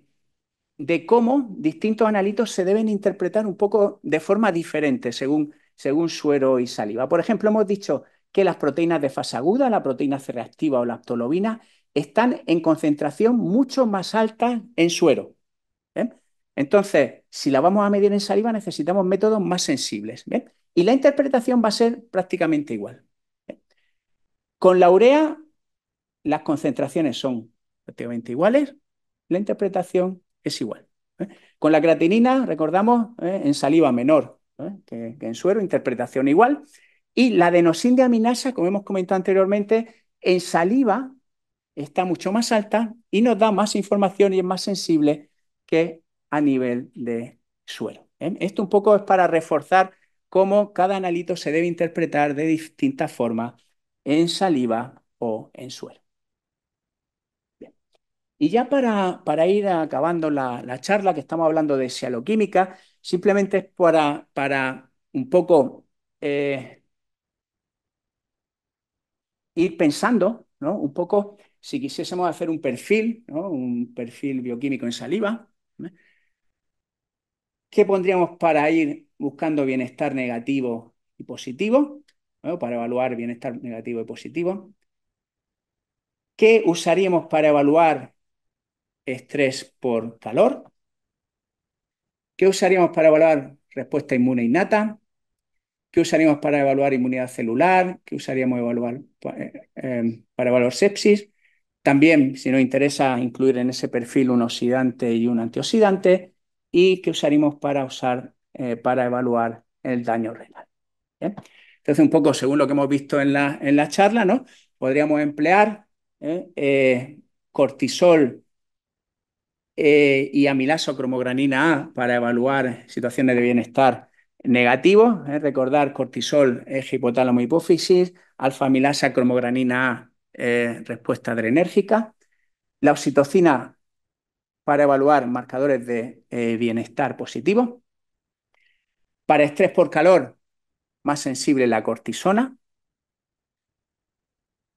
de cómo distintos analitos se deben interpretar un poco de forma diferente según, según suero y saliva. Por ejemplo, hemos dicho que las proteínas de fase aguda, la proteína C reactiva o la aptolobina, están en concentración mucho más alta en suero. Entonces, si la vamos a medir en saliva, necesitamos métodos más sensibles. Y la interpretación va a ser prácticamente igual. Con la urea, las concentraciones son prácticamente iguales, la interpretación es igual. Con la creatinina, recordamos, ¿eh? en saliva menor ¿eh? que, que en suero, interpretación igual. Y la de aminasa, como hemos comentado anteriormente, en saliva está mucho más alta y nos da más información y es más sensible que a nivel de suelo. ¿eh? Esto un poco es para reforzar cómo cada analito se debe interpretar de distintas formas en saliva o en suelo. Y ya para, para ir acabando la, charla, que estamos hablando de sialoquímica, simplemente es para, para un poco eh, ir pensando ¿no? un poco si quisiésemos hacer un perfil, un perfil bioquímico en saliva, ¿eh? ¿qué pondríamos para ir buscando bienestar negativo y positivo? Para evaluar bienestar negativo y positivo. ¿Qué usaríamos para evaluar estrés por calor? ¿Qué usaríamos para evaluar respuesta inmune innata? Qué usaríamos para evaluar inmunidad celular, qué usaríamos evaluar, eh, eh, para evaluar sepsis. También, si nos interesa, incluir en ese perfil un oxidante y un antioxidante y que usaríamos para, usar, eh, para evaluar el daño renal. Entonces, un poco según lo que hemos visto en la, en la charla, ¿no? podríamos emplear cortisol y amilaso cromogranina A para evaluar situaciones de bienestar negativo ¿eh? recordar cortisol eje hipotálamo hipófisis, alfa cromogranina A, eh, respuesta adrenérgica, la oxitocina para evaluar marcadores de eh, bienestar positivo, para estrés por calor, más sensible la cortisona,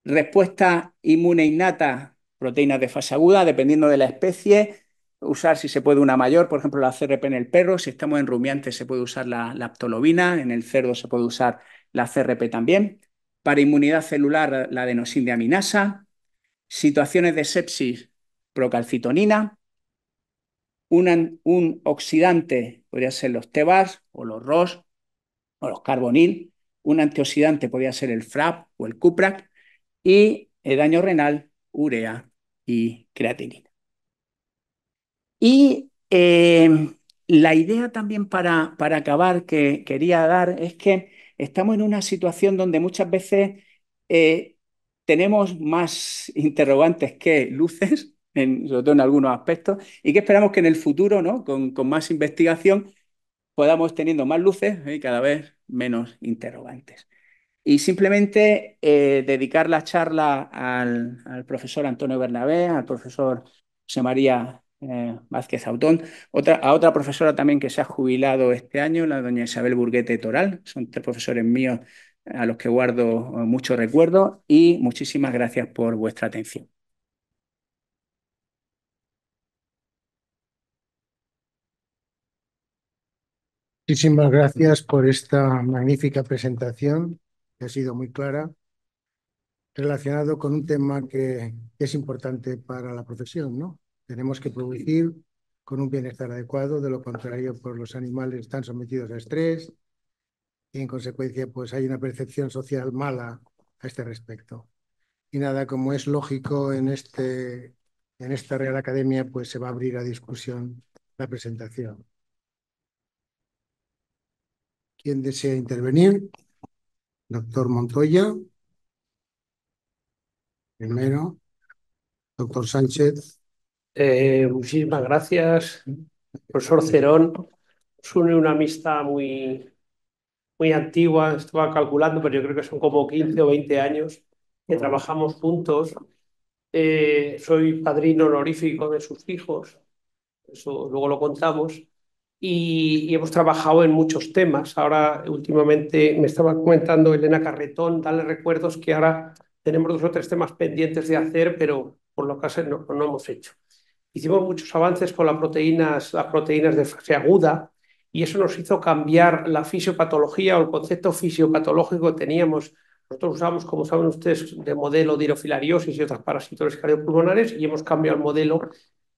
respuesta inmune innata, proteínas de fase aguda, dependiendo de la especie, usar, si se puede, una mayor, por ejemplo, la CRP en el perro. Si estamos en rumiantes, se puede usar la laptolobina. En el cerdo se puede usar la CRP también. Para inmunidad celular, la de aminasa. Situaciones de sepsis, procalcitonina. Un, un oxidante, podría ser los TEBAS o los ROS o los carbonil. Un antioxidante podría ser el FRAP o el CUPRAC. Y el daño renal, urea y creatinina. Y eh, la idea también para, para acabar que quería dar es que estamos en una situación donde muchas veces eh, tenemos más interrogantes que luces, en, sobre todo en algunos aspectos, y que esperamos que en el futuro, ¿no? con, más investigación, podamos teniendo más luces y ¿eh? cada vez menos interrogantes. Y simplemente dedicar la charla al, al, profesor Antonio Bernabé, al profesor José María eh, Vázquez Autón, otra, a otra profesora también que se ha jubilado este año, la doña Isabel Burguete Toral, son tres profesores míos a los que guardo eh, mucho recuerdo, y muchísimas gracias por vuestra atención.
Muchísimas gracias por esta magnífica presentación, que ha sido muy clara, relacionado con un tema que es importante para la profesión, ¿no? Tenemos que producir con un bienestar adecuado, de lo contrario, pues, los animales están sometidos a estrés y en consecuencia pues hay una percepción social mala a este respecto. Y nada, como es lógico en, este, en esta Real Academia, pues se va a abrir a discusión la presentación. ¿Quién desea intervenir? Doctor Montoya. Primero. Doctor Sánchez.
Eh, muchísimas gracias, profesor Cerón. es una amistad muy, muy antigua, estaba calculando, pero yo creo que son como 15 o 20 años que trabajamos juntos. Eh, soy padrino honorífico de sus hijos, eso luego lo contamos, y, hemos trabajado en muchos temas. Ahora, últimamente, me estaba comentando Elena Carretón, darle recuerdos que ahora tenemos dos o tres temas pendientes de hacer, pero por lo que no, no hemos hecho. Hicimos muchos avances con las proteínas, las proteínas de fase aguda y eso nos hizo cambiar la fisiopatología o el concepto fisiopatológico que teníamos. Nosotros usamos, como saben ustedes, de modelo de y otras parasitores cardiopulmonares y hemos cambiado el modelo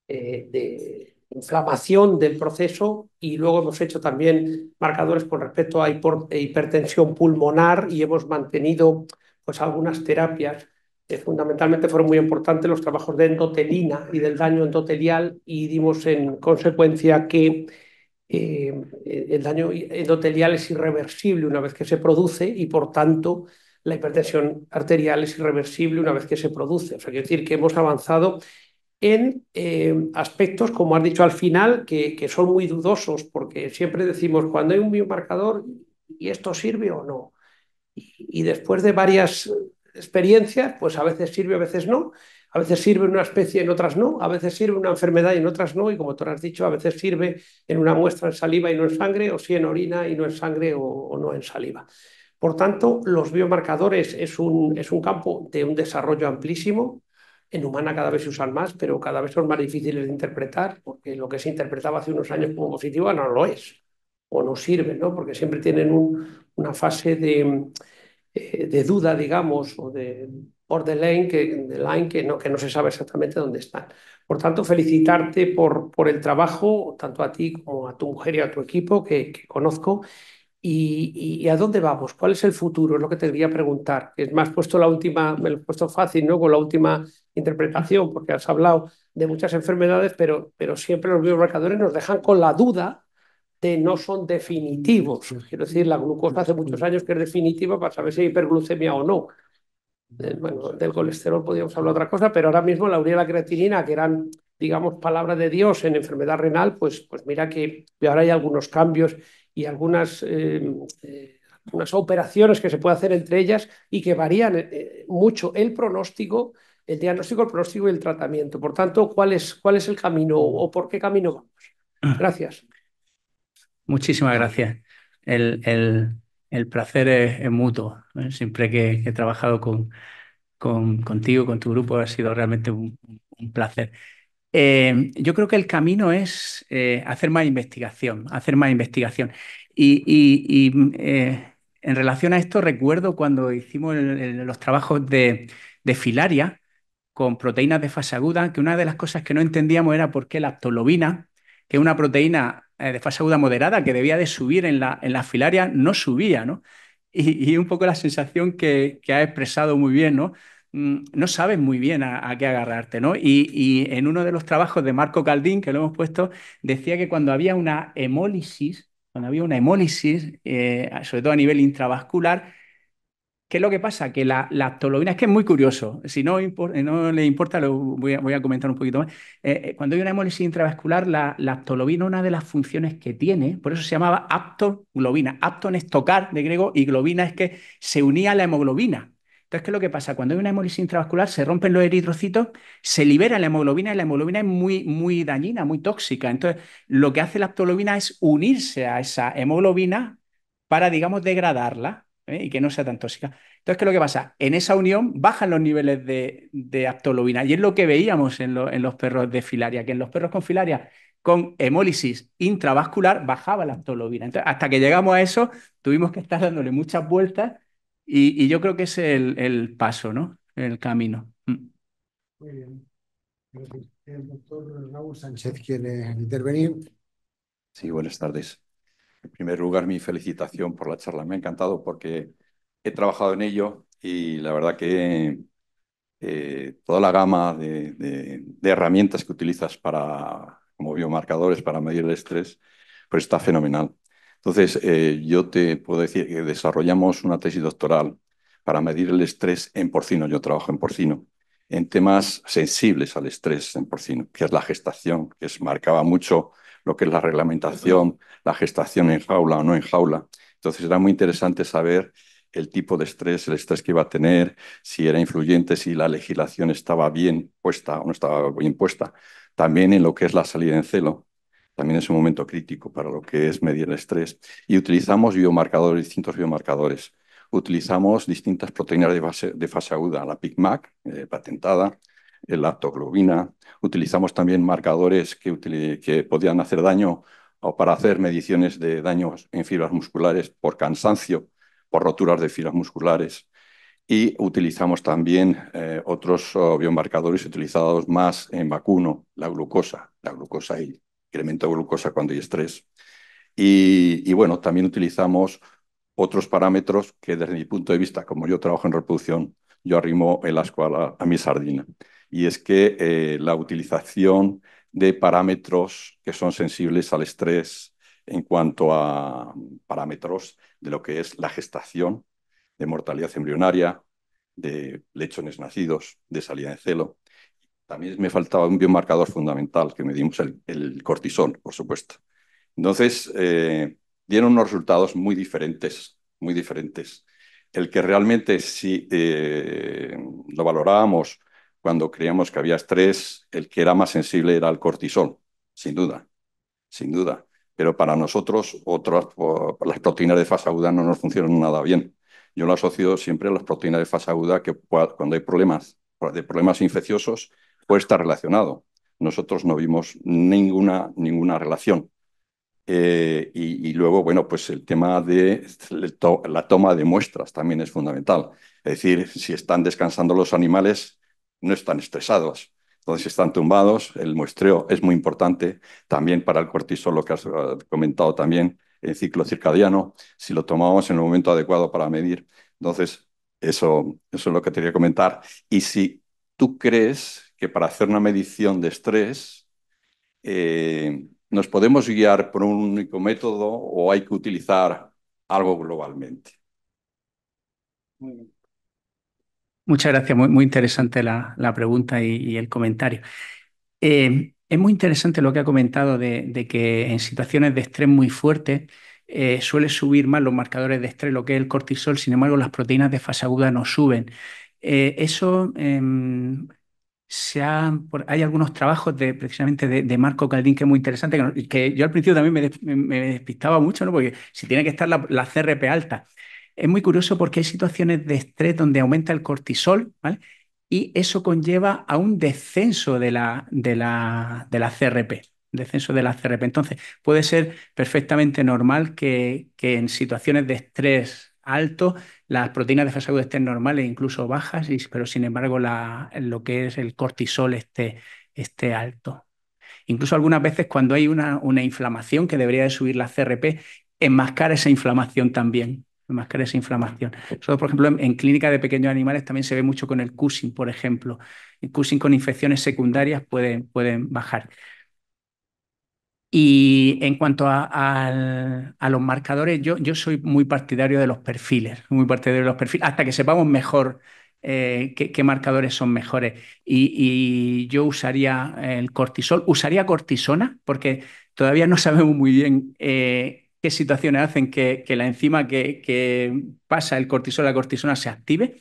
eh, de inflamación del proceso y luego hemos hecho también marcadores con respecto a hipertensión pulmonar y hemos mantenido pues algunas terapias fundamentalmente fueron muy importantes los trabajos de endotelina y del daño endotelial y dimos en consecuencia que eh, el daño endotelial es irreversible una vez que se produce y por tanto la hipertensión arterial es irreversible una vez que se produce. O sea, quiero decir que hemos avanzado en eh, aspectos, como has dicho al final, que, que, son muy dudosos, porque siempre decimos cuando hay un biomarcador, ¿y esto sirve o no? y después de varias experiencias, pues a veces sirve, a veces no. A veces sirve en una especie, en otras no. A veces sirve una enfermedad y en otras no. Y como tú has dicho, a veces sirve en una muestra en saliva y no en sangre, o sí en orina y no en sangre o, no en saliva. Por tanto, los biomarcadores es un, es un campo de un desarrollo amplísimo. En humana cada vez se usan más, pero cada vez son más difíciles de interpretar, porque lo que se interpretaba hace unos años como positivo no lo es, o no sirve, ¿no? porque siempre tienen una fase de, eh, de duda, digamos, o de borderline que, de line que, no, que no se sabe exactamente dónde están. Por tanto, felicitarte por, por el trabajo, tanto a ti como a tu mujer y a tu equipo que, conozco. Y, a dónde vamos? ¿Cuál es el futuro? Es lo que te quería preguntar. Es más, puesto la última, me lo he puesto fácil, ¿no? Con la última interpretación, porque has hablado de muchas enfermedades, pero, pero siempre los biomarcadores nos dejan con la duda no son definitivos. Quiero decir, la glucosa hace muchos años que es definitiva para saber si hay hiperglucemia o no. Eh, bueno, del colesterol podríamos hablar otra cosa, pero ahora mismo la urea la creatinina, que eran, digamos, palabra de Dios en enfermedad renal, pues, pues mira que ahora hay algunos cambios y algunas, eh, eh, operaciones que se puede hacer entre ellas y que varían mucho el pronóstico, el diagnóstico, el pronóstico y el tratamiento. Por tanto, ¿cuál es, cuál es el camino o por qué camino vamos? Ah. Gracias.
Muchísimas gracias. El, placer es, mutuo. ¿eh? Siempre que, he trabajado con, contigo, con tu grupo, ha sido realmente un, placer. Eh, yo creo que el camino es eh, hacer más investigación, hacer más investigación. Y, en relación a esto, recuerdo cuando hicimos los trabajos de, filaria con proteínas de fase aguda, que una de las cosas que no entendíamos era por qué la que es una proteína eh, de fase aguda moderada que debía de subir en la, en filaria no subía, ¿no? Y, un poco la sensación que, ha expresado muy bien, ¿no? Mm, no sabes muy bien a, qué agarrarte, ¿no? Y, en uno de los trabajos de Marco Caldín, que lo hemos puesto, decía que cuando había una hemólisis, cuando había una hemólisis, eh, sobre todo a nivel intravascular, ¿Qué es lo que pasa? Que la, aptolobina es que es muy curioso. Si no, no le importa, lo voy a, comentar un poquito más. Eh, eh, cuando hay una hemólisis intravascular, la, es una de las funciones que tiene, por eso se llamaba aptoglobina. Apton es tocar de griego y globina es que se unía a la hemoglobina. Entonces, ¿qué es lo que pasa? Cuando hay una hemólisis intravascular, se rompen los eritrocitos, se libera la hemoglobina y la hemoglobina es muy, muy dañina, muy tóxica. Entonces, lo que hace la aptolobina es unirse a esa hemoglobina para, digamos, degradarla. ¿eh? y que no sea tan tóxica. Entonces, ¿qué es lo que pasa? En esa unión bajan los niveles de, de aptolobina y es lo que veíamos en, en, los perros de filaria, que en los perros con filaria con hemólisis intravascular bajaba la aptolobina. Entonces, hasta que llegamos a eso, tuvimos que estar dándole muchas vueltas y, yo creo que es el, paso, ¿no?
El camino. Mm.
Muy bien. El doctor Raúl Sánchez quiere intervenir.
Sí, buenas tardes. En primer lugar, mi felicitación por la charla. Me ha encantado porque he trabajado en ello y la verdad que eh, toda la gama de, herramientas que utilizas para, como biomarcadores para medir el estrés, pues está fenomenal. Entonces, eh, yo te puedo decir que desarrollamos una tesis doctoral para medir el estrés en porcino. Yo trabajo en porcino, en temas sensibles al estrés en porcino, que es la gestación, que es, marcaba mucho lo que es la reglamentación, la gestación en jaula o no en jaula. Entonces era muy interesante saber el tipo de estrés, el estrés que iba a tener, si era influyente, si la legislación estaba bien puesta o no estaba bien puesta. También en lo que es la salida en celo, también es un momento crítico para lo que es medir el estrés. Y utilizamos biomarcadores, distintos biomarcadores. Utilizamos distintas proteínas de, base, de fase aguda, la PICMAC, eh, patentada, eh, lactoglobina. Utilizamos también marcadores que, podían hacer daño o para hacer mediciones de daños en fibras musculares por cansancio, por roturas de fibras musculares. Y utilizamos también eh, otros biomarcadores utilizados más en vacuno, la glucosa, la glucosa y incremento de glucosa cuando hay estrés. Y, bueno, también utilizamos otros parámetros que desde mi punto de vista, como yo trabajo en reproducción, yo arrimo el asco a mi sardina y es que eh, la utilización de parámetros que son sensibles al estrés en cuanto a parámetros de lo que es la gestación, de mortalidad embrionaria, de lechones nacidos, de salida de celo. También me faltaba un biomarcador fundamental que medimos, el, el cortisol, por supuesto. Entonces, eh, dieron unos resultados muy diferentes, muy diferentes. El que realmente si eh, lo valorábamos cuando creíamos que había estrés, el que era más sensible era el cortisol, sin duda, sin duda. Pero para nosotros, otras, las proteínas de fase aguda no nos funcionan nada bien. Yo lo asocio siempre a las proteínas de fase aguda que cuando hay problemas, de problemas infecciosos, puede estar relacionado. Nosotros no vimos ninguna, ninguna relación. Eh, y, y, luego, bueno, pues el tema de la toma de muestras también es fundamental. Es decir, si están descansando los animales, no están estresados. Entonces están tumbados, el muestreo es muy importante también para el cortisol, lo que has ah, comentado también, el ciclo circadiano, si lo tomamos en el momento adecuado para medir. Entonces, eso, eso es lo que te quería comentar. Y si tú crees que para hacer una medición de estrés eh, nos podemos guiar por un único método o hay que utilizar algo globalmente.
Muchas gracias, muy, interesante la, pregunta y, el comentario. Eh, es muy interesante lo que ha comentado de, que en situaciones de estrés muy fuerte eh, suele subir más los marcadores de estrés, lo que es el cortisol, sin embargo las proteínas de fase aguda no suben. Eh, eso em, se ha, hay algunos trabajos de, precisamente de, Marco Caldín que es muy interesante, que, yo al principio también me, despistaba mucho, ¿no? porque si tiene que estar la CRP alta es muy curioso porque hay situaciones de estrés donde aumenta el cortisol, ¿vale? Y eso conlleva a un descenso de la, de la, CRP, descenso de Entonces, puede ser perfectamente normal que, en situaciones de estrés alto las proteínas de aguda estén normales, e incluso bajas, pero sin embargo lo que es el cortisol esté, alto. Incluso algunas veces cuando hay una, inflamación que debería de subir la CRP, enmascara esa inflamación también que esa inflamación. Eso, por ejemplo, en, clínica de pequeños animales también se ve mucho con el cushing, por ejemplo. El cushing con infecciones secundarias pueden, pueden bajar. Y en cuanto a, los marcadores, yo, yo, soy muy partidario de los perfiles, muy partidario de los perfiles, hasta que sepamos mejor eh, qué, marcadores son mejores. Y, yo usaría el cortisol, usaría cortisona, porque todavía no sabemos muy bien eh, qué situaciones hacen que, la enzima que, pasa el cortisol a la cortisona se active.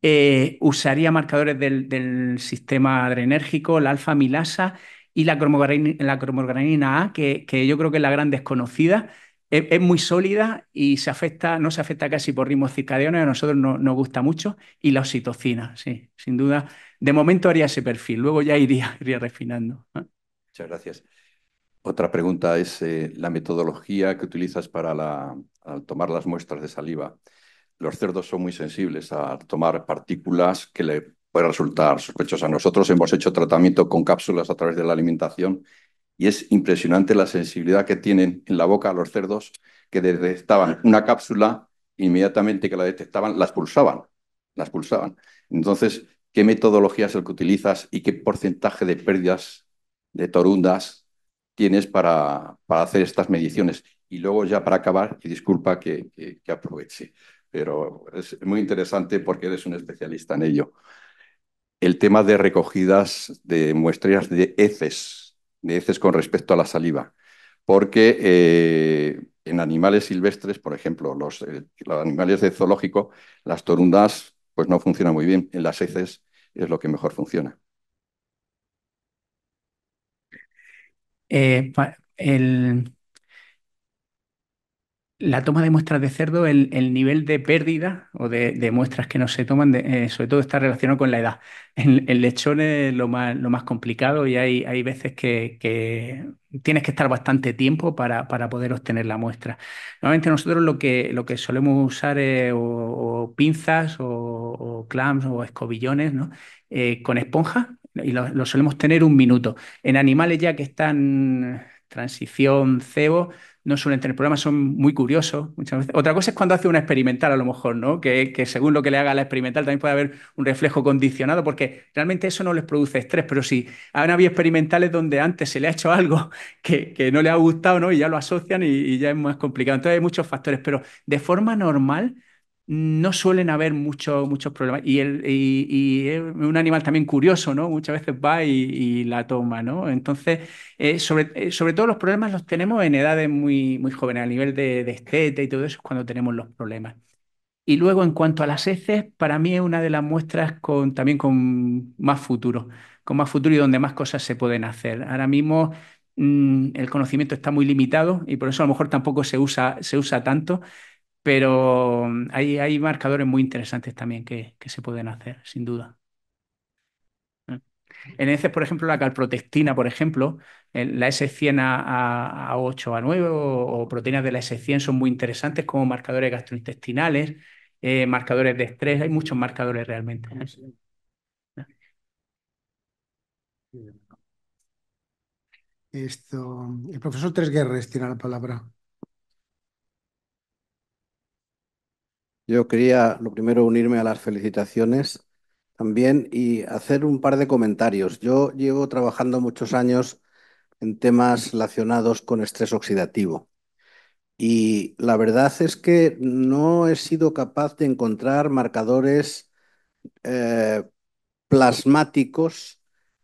Eh, usaría marcadores del, sistema adrenérgico, la alfa-milasa y la cromogranina, A, que, yo creo que es la gran desconocida. Es, muy sólida y se afecta, no se afecta casi por ritmos circadianos, a nosotros nos gusta mucho. Y la oxitocina, sí, sin duda. De momento haría ese perfil, luego ya iría, iría refinando. Muchas
gracias. Otra pregunta es eh, la metodología que utilizas para tomar las muestras de saliva. Los cerdos son muy sensibles a tomar partículas que le pueden resultar sospechosas. Nosotros hemos hecho tratamiento con cápsulas a través de la alimentación y es impresionante la sensibilidad que tienen en la boca los cerdos que detectaban una cápsula, inmediatamente que la detectaban, las pulsaban, Entonces, ¿qué metodología es la que utilizas y qué porcentaje de pérdidas de torundas tienes para, para hacer estas mediciones. Y luego ya para acabar, y disculpa que, aproveche, pero es muy interesante porque eres un especialista en ello. El tema de recogidas de muestras de heces, de heces con respecto a la saliva, porque eh, en animales silvestres, por ejemplo, los, eh, los, animales de zoológico, las torundas pues no funcionan muy bien, en las heces es lo que mejor funciona.
Eh, la toma de muestras de cerdo, el, nivel de pérdida o de, muestras que no se toman, eh, sobre todo está relacionado con la edad. el lechón es lo más, complicado y hay, hay veces que, tienes que estar bastante tiempo para, para, poder obtener la muestra. Normalmente nosotros lo que, lo que solemos usar es pinzas o, clams o escobillones, ¿no? Eh, con esponja y lo, solemos tener un minuto. En animales ya que están transición, cebo, no suelen tener problemas, son muy curiosos muchas veces. Otra cosa es cuando hace una experimental a lo mejor, ¿no? Que, según lo que le haga la experimental también puede haber un reflejo condicionado porque realmente eso no les produce estrés, pero si sí, han habido experimentales donde antes se le ha hecho algo que, no le ha gustado, ¿no? Y ya lo asocian y, y ya es más complicado. Entonces hay muchos factores, pero de forma normal no suelen haber muchos muchos problemas. Y, y, es un animal también curioso, ¿no? Muchas veces va y, la toma, ¿no? Entonces, eh, eh, sobre, todo los problemas los tenemos en edades muy, muy jóvenes, a nivel de, de y todo eso es cuando tenemos los problemas. Y luego, en cuanto a las heces, para mí es una de las muestras con, también con más futuro, con más futuro y donde más cosas se pueden hacer. Ahora mismo mm, el conocimiento está muy limitado y por eso a lo mejor tampoco se usa, se usa tanto, pero mm, hay, hay marcadores muy interesantes también que, se pueden hacer, sin duda. Mm. En ese por ejemplo, la calprotectina, por ejemplo, la S100 a, a, 8, a 9 o, proteínas de la S100 son muy interesantes como marcadores gastrointestinales, eh, marcadores de estrés, hay muchos marcadores realmente.
Esto, el profesor Tres Guerres tiene la palabra.
Yo quería, lo primero, unirme a las felicitaciones también y hacer un par de comentarios. Yo llevo trabajando muchos años en temas relacionados con estrés oxidativo y la verdad es que no he sido capaz de encontrar marcadores eh, plasmáticos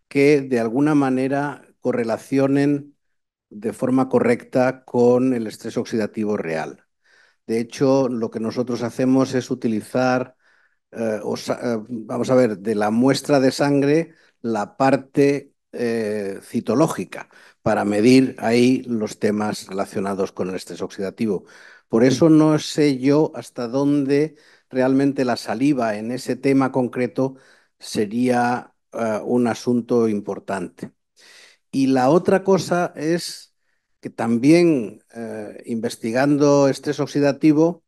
que de alguna manera correlacionen de forma correcta con el estrés oxidativo real. De hecho, lo que nosotros hacemos es utilizar, eh, eh, vamos a ver, de la muestra de sangre, la parte eh, citológica para medir ahí los temas relacionados con el estrés oxidativo. Por eso no sé yo hasta dónde realmente la saliva en ese tema concreto sería un asunto importante. Y la otra cosa es que también eh, investigando estrés oxidativo,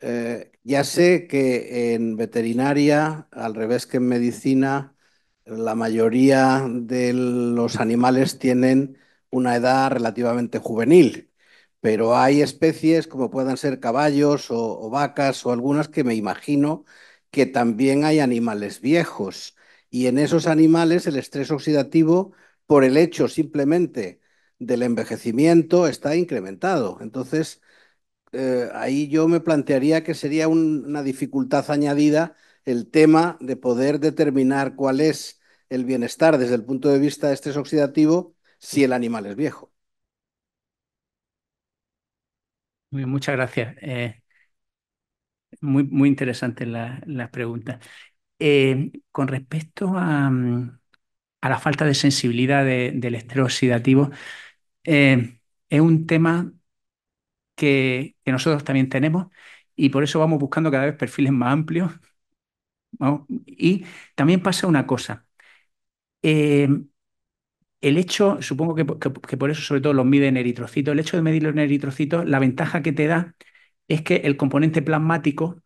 eh, ya sé que en veterinaria, al revés que en medicina, la mayoría de los animales tienen una edad relativamente juvenil, pero hay especies como puedan ser caballos o vacas o algunas que me imagino que también hay animales viejos. Y en esos animales el estrés oxidativo, por el hecho simplemente del envejecimiento está incrementado. Entonces, eh, ahí yo me plantearía que sería una dificultad añadida el tema de poder determinar cuál es el bienestar desde el punto de vista de estrés oxidativo si el animal es viejo.
muchas gracias. Eh, muy, muy interesante la, pregunta. Eh, con respecto a, mm, a, la falta de sensibilidad del estrés oxidativo, eh, es un tema que, nosotros también tenemos y por eso vamos buscando cada vez perfiles más amplios. Y también pasa una cosa. Eh, el hecho, supongo que, por eso sobre todo los miden eritrocitos, el hecho de medirlo en eritrocitos, la ventaja que te da es que el componente plasmático,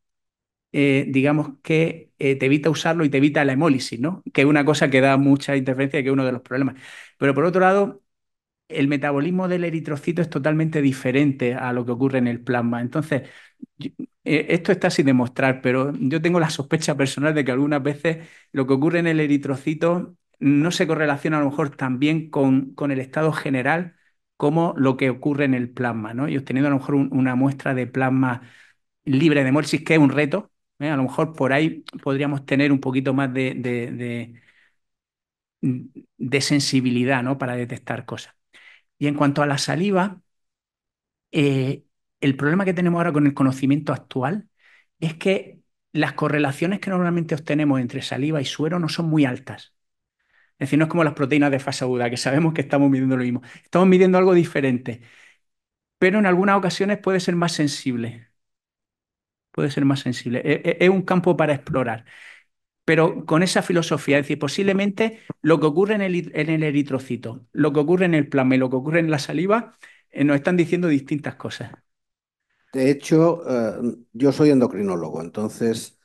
eh, digamos que te evita usarlo y te evita la hemólisis, ¿no? Que es una cosa que da mucha interferencia y que es uno de los problemas. Pero por otro lado, el metabolismo del eritrocito es totalmente diferente a lo que ocurre en el plasma. Entonces, eh, esto está sin demostrar, pero yo tengo la sospecha personal de que algunas veces lo que ocurre en el eritrocito no se correlaciona a lo mejor tan bien con, el estado general como lo que ocurre en el plasma, ¿no? Y obteniendo a lo mejor una muestra de plasma libre de hemólisis, que es un reto, ¿eh? a lo mejor por ahí podríamos tener un poquito más de, de sensibilidad, ¿no? Para detectar cosas. Y en cuanto a la saliva, eh, el problema que tenemos ahora con el conocimiento actual es que las correlaciones que normalmente obtenemos entre saliva y suero no son muy altas. Es decir, no es como las proteínas de fase aguda, que sabemos que estamos midiendo lo mismo. Estamos midiendo algo diferente, pero en algunas ocasiones puede ser más sensible. Puede ser más sensible. E, e, es un campo para explorar pero con esa filosofía, es decir, posiblemente lo que ocurre en el, en el eritrocito, lo que ocurre en el plasma y lo que ocurre en la saliva, eh, nos están diciendo distintas cosas. De
hecho, eh, yo soy endocrinólogo, entonces,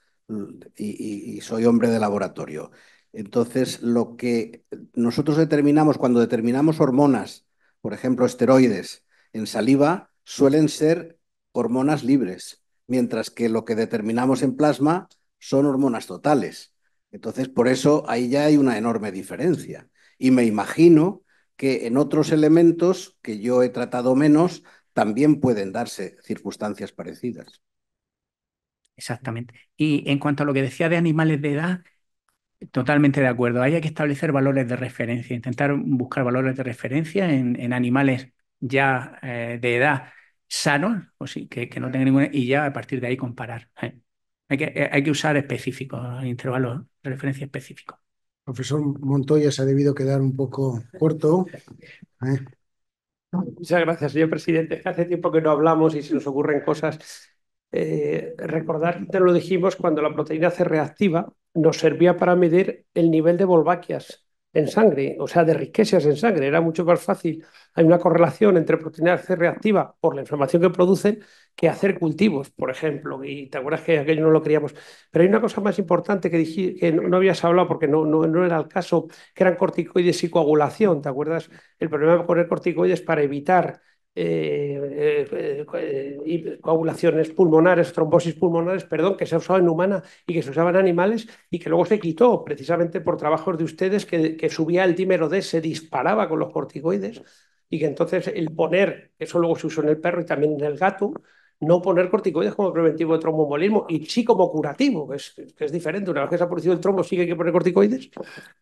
y, y soy hombre de laboratorio. Entonces, lo que nosotros determinamos cuando determinamos hormonas, por ejemplo, esteroides en saliva, suelen ser hormonas libres, mientras que lo que determinamos en plasma son hormonas totales. Entonces, por eso ahí ya hay una enorme diferencia. Y me imagino que en otros elementos que yo he tratado menos, también pueden darse circunstancias
parecidas. Exactamente. Y en cuanto a lo que decía de animales de edad, totalmente de acuerdo. hay que establecer valores de referencia, intentar buscar valores de referencia en, animales ya eh, de edad sanos, o sí, que, no tengan ninguna, y ya a partir de ahí comparar. ¿eh? Eh, hay que, usar específicos, intervalos de referencia específicos.
Profesor Montoya se ha debido quedar un poco corto. ¿eh?
Muchas gracias, señor presidente. Hace tiempo que no hablamos y se nos ocurren cosas. Eh, recordar, te lo dijimos, cuando la proteína C reactiva nos servía para medir el nivel de volvaquias en sangre, o sea, de riquezas en sangre. Era mucho más fácil. Hay una correlación entre proteínas C reactiva por la inflamación que producen que hacer cultivos, por ejemplo. Y te acuerdas que aquello no lo queríamos. Pero hay una cosa más importante que, no, habías hablado porque no, no, no, era el caso, que eran corticoides y coagulación. ¿Te acuerdas? El problema de poner corticoides para evitar eh, eh, eh, coagulaciones pulmonares, trombosis pulmonares, perdón, que se usaba en humana y que se usaban en animales y que luego se quitó precisamente por trabajos de ustedes que, subía el dímero D, se disparaba con los corticoides y que entonces el poner, eso luego se usó en el perro y también en el gato, no poner corticoides como preventivo de tromboembolismo y sí como curativo, que es, diferente. Una vez que se ha producido el trombo, sí que hay que poner corticoides,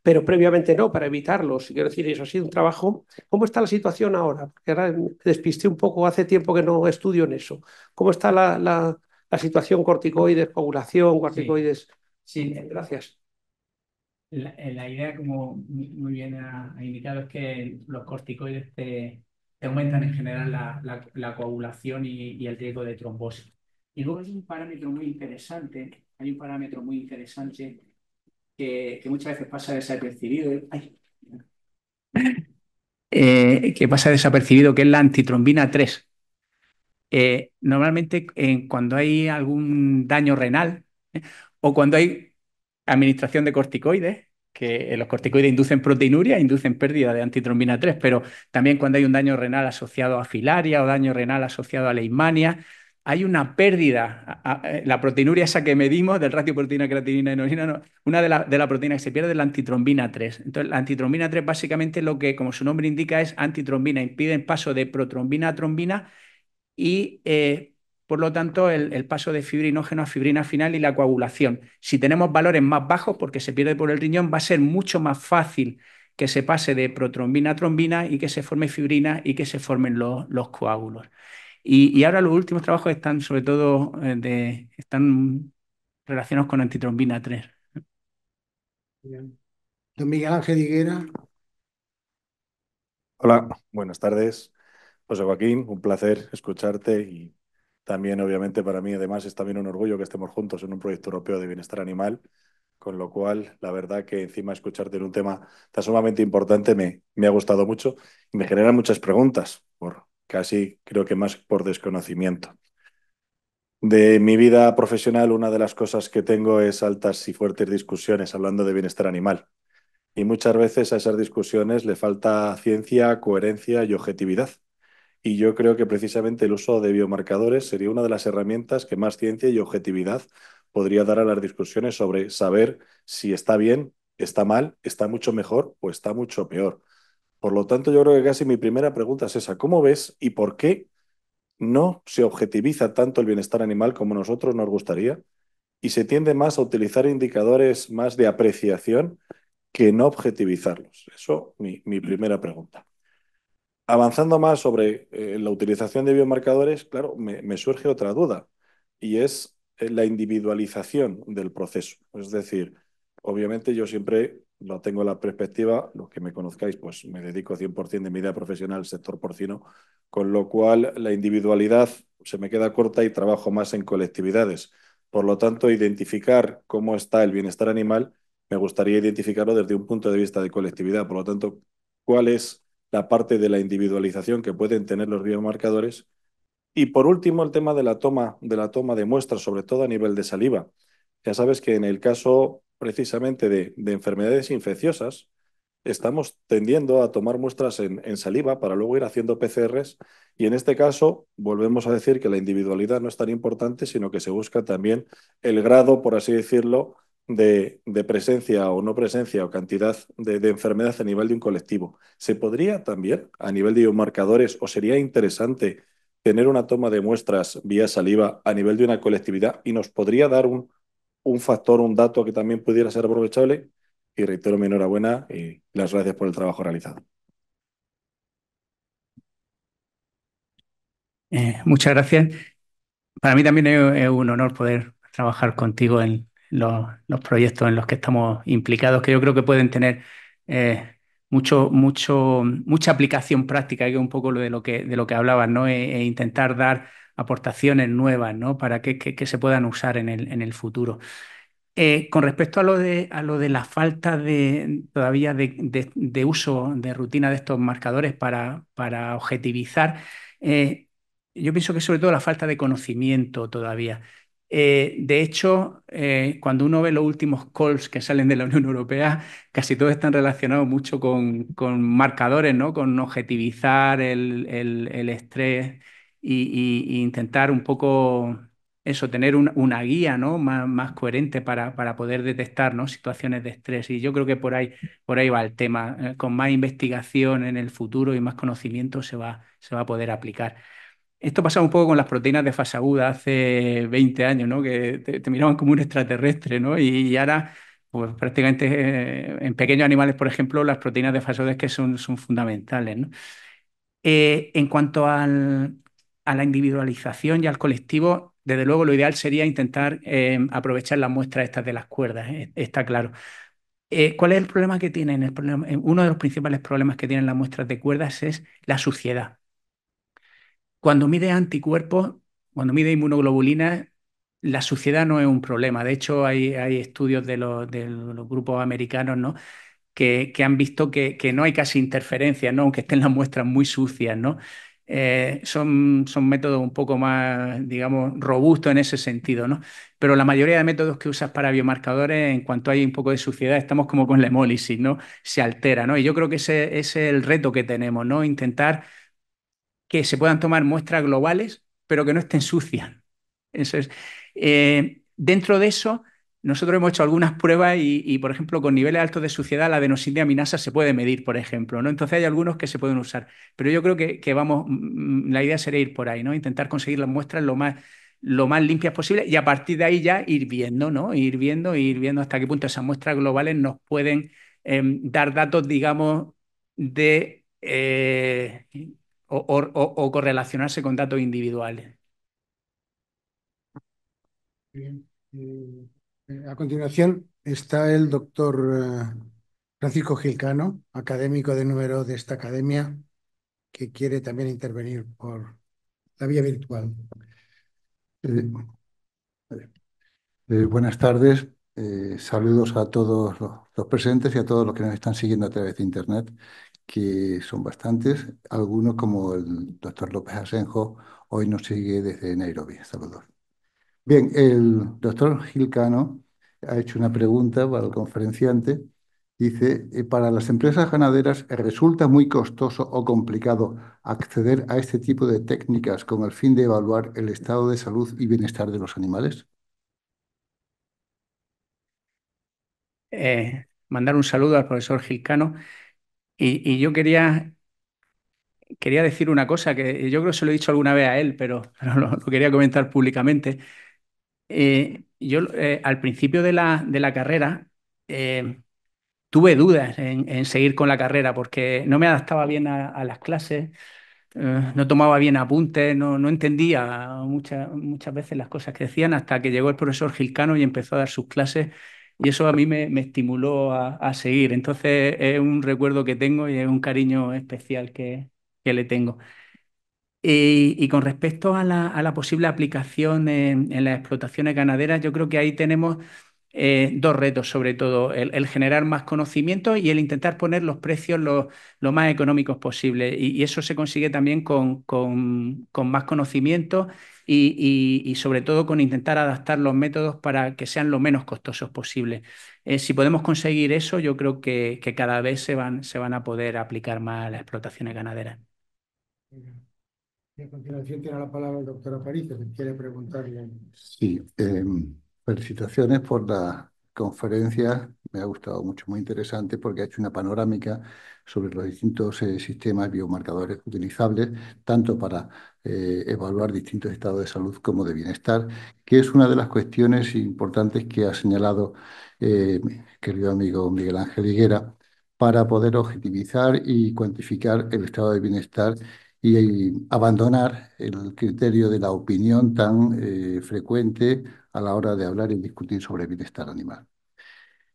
pero previamente no, para evitarlos. Quiero decir, eso ha sido un trabajo. ¿Cómo está la situación ahora? Porque ahora despisté un poco, hace tiempo que no estudio en eso. ¿Cómo está la, situación corticoides, coagulación, corticoides? Sí, gracias.
La, idea, como muy bien ha, indicado, es que los corticoides que aumentan en general la, coagulación y, el riesgo de trombosis. Y luego hay un parámetro muy interesante, hay un parámetro muy interesante que, muchas veces pasa desapercibido, eh, que pasa desapercibido, que es la antitrombina 3. Eh, normalmente cuando hay algún daño renal ¿eh? o cuando hay administración de corticoides, que eh, los corticoides inducen proteinuria, inducen pérdida de antitrombina 3, pero también cuando hay un daño renal asociado a filaria o daño renal asociado a leishmania, hay una pérdida, eh, la proteinuria esa que medimos del ratio proteína creatinina en orina, una de la, de que se pierde es la antitrombina 3. Entonces, la antitrombina 3 básicamente lo que, como su nombre indica, es antitrombina, impide el paso de protrombina a trombina y eh, por lo tanto, el, paso de fibrinógeno a fibrina final y la coagulación. Si tenemos valores más bajos, porque se pierde por el riñón, va a ser mucho más fácil que se pase de protrombina a trombina y que se forme fibrina y que se formen los, coágulos. Y, ahora los últimos trabajos están sobre todo eh, de, están relacionados con antitrombina 3.
Don
Miguel Ángel Higuera.
Hola, buenas tardes. José Joaquín, un placer escucharte y también, obviamente, para mí, además, es también un orgullo que estemos juntos en un proyecto europeo de bienestar animal, con lo cual, la verdad que encima escucharte en un tema tan sumamente importante me, me ha gustado mucho y me generan muchas preguntas, por casi creo que más por desconocimiento. De mi vida profesional, una de las cosas que tengo es altas y fuertes discusiones hablando de bienestar animal. Y muchas veces a esas discusiones le falta ciencia, coherencia y objetividad. Y yo creo que precisamente el uso de biomarcadores sería una de las herramientas que más ciencia y objetividad podría dar a las discusiones sobre saber si está bien, está mal, está mucho mejor o está mucho peor. Por lo tanto, yo creo que casi mi primera pregunta es esa. ¿Cómo ves y por qué no se objetiviza tanto el bienestar animal como nosotros nos gustaría? Y se tiende más a utilizar indicadores más de apreciación que no objetivizarlos. Eso, es mi primera pregunta avanzando más sobre eh, la utilización de biomarcadores, claro, me, surge otra duda y es eh, la individualización del proceso. Es decir, obviamente yo siempre lo tengo en la perspectiva, los que me conozcáis, pues me dedico 100% de mi vida profesional al sector porcino, con lo cual la individualidad se me queda corta y trabajo más en colectividades. Por lo tanto, identificar cómo está el bienestar animal, me gustaría identificarlo desde un punto de vista de colectividad. Por lo tanto, ¿cuál es la parte de la individualización que pueden tener los biomarcadores. Y por último, el tema de la toma de, la toma de muestras, sobre todo a nivel de saliva. Ya sabes que en el caso precisamente de, enfermedades infecciosas, estamos tendiendo a tomar muestras en, en, saliva para luego ir haciendo PCRs y en este caso volvemos a decir que la individualidad no es tan importante, sino que se busca también el grado, por así decirlo, de, presencia o no presencia o cantidad de, enfermedad a nivel de un colectivo. ¿Se podría también, a nivel de biomarcadores, o sería interesante tener una toma de muestras vía saliva a nivel de una colectividad y nos podría dar un, un factor, un dato que también pudiera ser aprovechable? Y reitero mi enhorabuena y las gracias por el trabajo realizado.
Eh, muchas gracias. Para mí también es un honor poder trabajar contigo en, los, proyectos en los que estamos implicados, que yo creo que pueden tener eh, mucho, mucho, mucha aplicación práctica, que es un poco lo de lo que, de hablabas, ¿no? E, intentar dar aportaciones nuevas, ¿no? Para que, se puedan usar en el, futuro. con respecto a lo, de, a lo de la falta de, todavía de, uso de rutina de estos marcadores para, objetivizar, yo pienso que sobre todo la falta de conocimiento todavía. Eh, de hecho, eh, cuando uno ve los últimos calls que salen de la Unión Europea, casi todos están relacionados mucho con, marcadores, ¿no? con objetivizar el, estrés y intentar un poco eso, tener una guía más, coherente para, poder detectar situaciones de estrés. Y yo creo que por ahí, por ahí va el tema. Eh, con más investigación en el futuro y más conocimiento se va a poder aplicar. Esto pasaba un poco con las proteínas de fase aguda hace 20 años, ¿no? Que te, miraban como un extraterrestre, ¿no? Y, ahora, pues, prácticamente eh, en pequeños animales, por ejemplo, las proteínas de fase aguda que son, fundamentales, eh, en cuanto a la individualización y al colectivo, desde luego lo ideal sería intentar em, aprovechar las muestras estas de las cuerdas, eh, está claro. ¿Cuál es el problema que tienen? uno de los principales problemas que tienen las muestras de cuerdas es la suciedad. Cuando mide anticuerpos, cuando mide inmunoglobulina, la suciedad no es un problema. De hecho, hay, hay estudios de los, de los, grupos americanos ¿no? que, que han visto que, que, no hay casi interferencia, ¿no? aunque estén las muestras muy sucias. ¿no? Eh, son, son métodos un poco más, digamos, robustos en ese sentido. ¿no? Pero la mayoría de métodos que usas para biomarcadores, en cuanto hay un poco de suciedad, estamos como con la hemólisis, ¿no? se altera. ¿no? Y yo creo que ese, ese es el reto que tenemos, ¿no? intentar que se puedan tomar muestras globales, pero que no estén sucias. Eh, dentro de eso, nosotros hemos hecho algunas pruebas y, por ejemplo, con niveles altos de suciedad, la aminasa se puede medir, por ejemplo, ¿no? Entonces hay algunos que se pueden usar. Pero yo creo que, vamos, mm, mm, la idea sería ir por ahí, ¿no? Intentar conseguir las muestras lo más, lo más limpias posible y a partir de ahí ya ir viendo, ¿no? Ir viendo, ir viendo hasta qué punto esas muestras globales nos pueden em, dar datos, digamos, de... Eh, o, correlacionarse con datos individuales.
Eh, eh, a continuación está el doctor eh, Francisco Gilcano, académico de número de esta academia, que quiere también intervenir por la vía virtual.
buenas tardes. saludos a todos los, presentes y a todos los que nos están siguiendo a través de Internet que son bastantes, algunos como el doctor López Asenjo, hoy nos sigue desde Nairobi, saludos. Bien, el doctor Gilcano ha hecho una pregunta para el conferenciante. Dice, eh, para las empresas ganaderas resulta muy costoso o complicado acceder a este tipo de técnicas con el fin de evaluar el estado de salud y bienestar
de los animales. Eh, mandar un saludo al profesor Gilcano. Y, yo quería, quería decir una cosa que yo creo que se lo he dicho alguna vez a él, pero, lo, quería comentar públicamente. Eh, yo eh, al principio de la, de la carrera eh, tuve dudas en, seguir con la carrera porque no me adaptaba bien a, las clases, no tomaba bien apuntes, no, entendía muchas muchas veces las cosas que decían hasta que llegó el profesor Gilcano y empezó a dar sus clases y eso a mí me, estimuló a, seguir. Entonces es un recuerdo que tengo y es un cariño especial que, que le tengo. Y, con respecto a la, a posible aplicación en, en, las explotaciones ganaderas, yo creo que ahí tenemos eh, dos retos, sobre todo, el, generar más conocimiento y el intentar poner los precios lo, más económicos posible. Y, eso se consigue también con, con, más conocimiento y, sobre todo con intentar adaptar los métodos para que sean lo menos costosos posible. Eh, si podemos conseguir eso, yo creo que, cada vez se van, se van, a poder aplicar más las explotaciones ganaderas.
Y a continuación tiene la palabra el doctor Aparicio, que quiere preguntarle.
Sí. Em, Felicitaciones por la conferencia, me ha gustado mucho, muy interesante porque ha hecho una panorámica sobre los distintos eh, sistemas biomarcadores utilizables, tanto para eh, evaluar distintos estados de salud como de bienestar, que es una de las cuestiones importantes que ha señalado mi eh, querido amigo Miguel Ángel Higuera, para poder objetivizar y cuantificar el estado de bienestar y, y abandonar el criterio de la opinión tan frecuente a la hora de hablar y discutir sobre bienestar animal.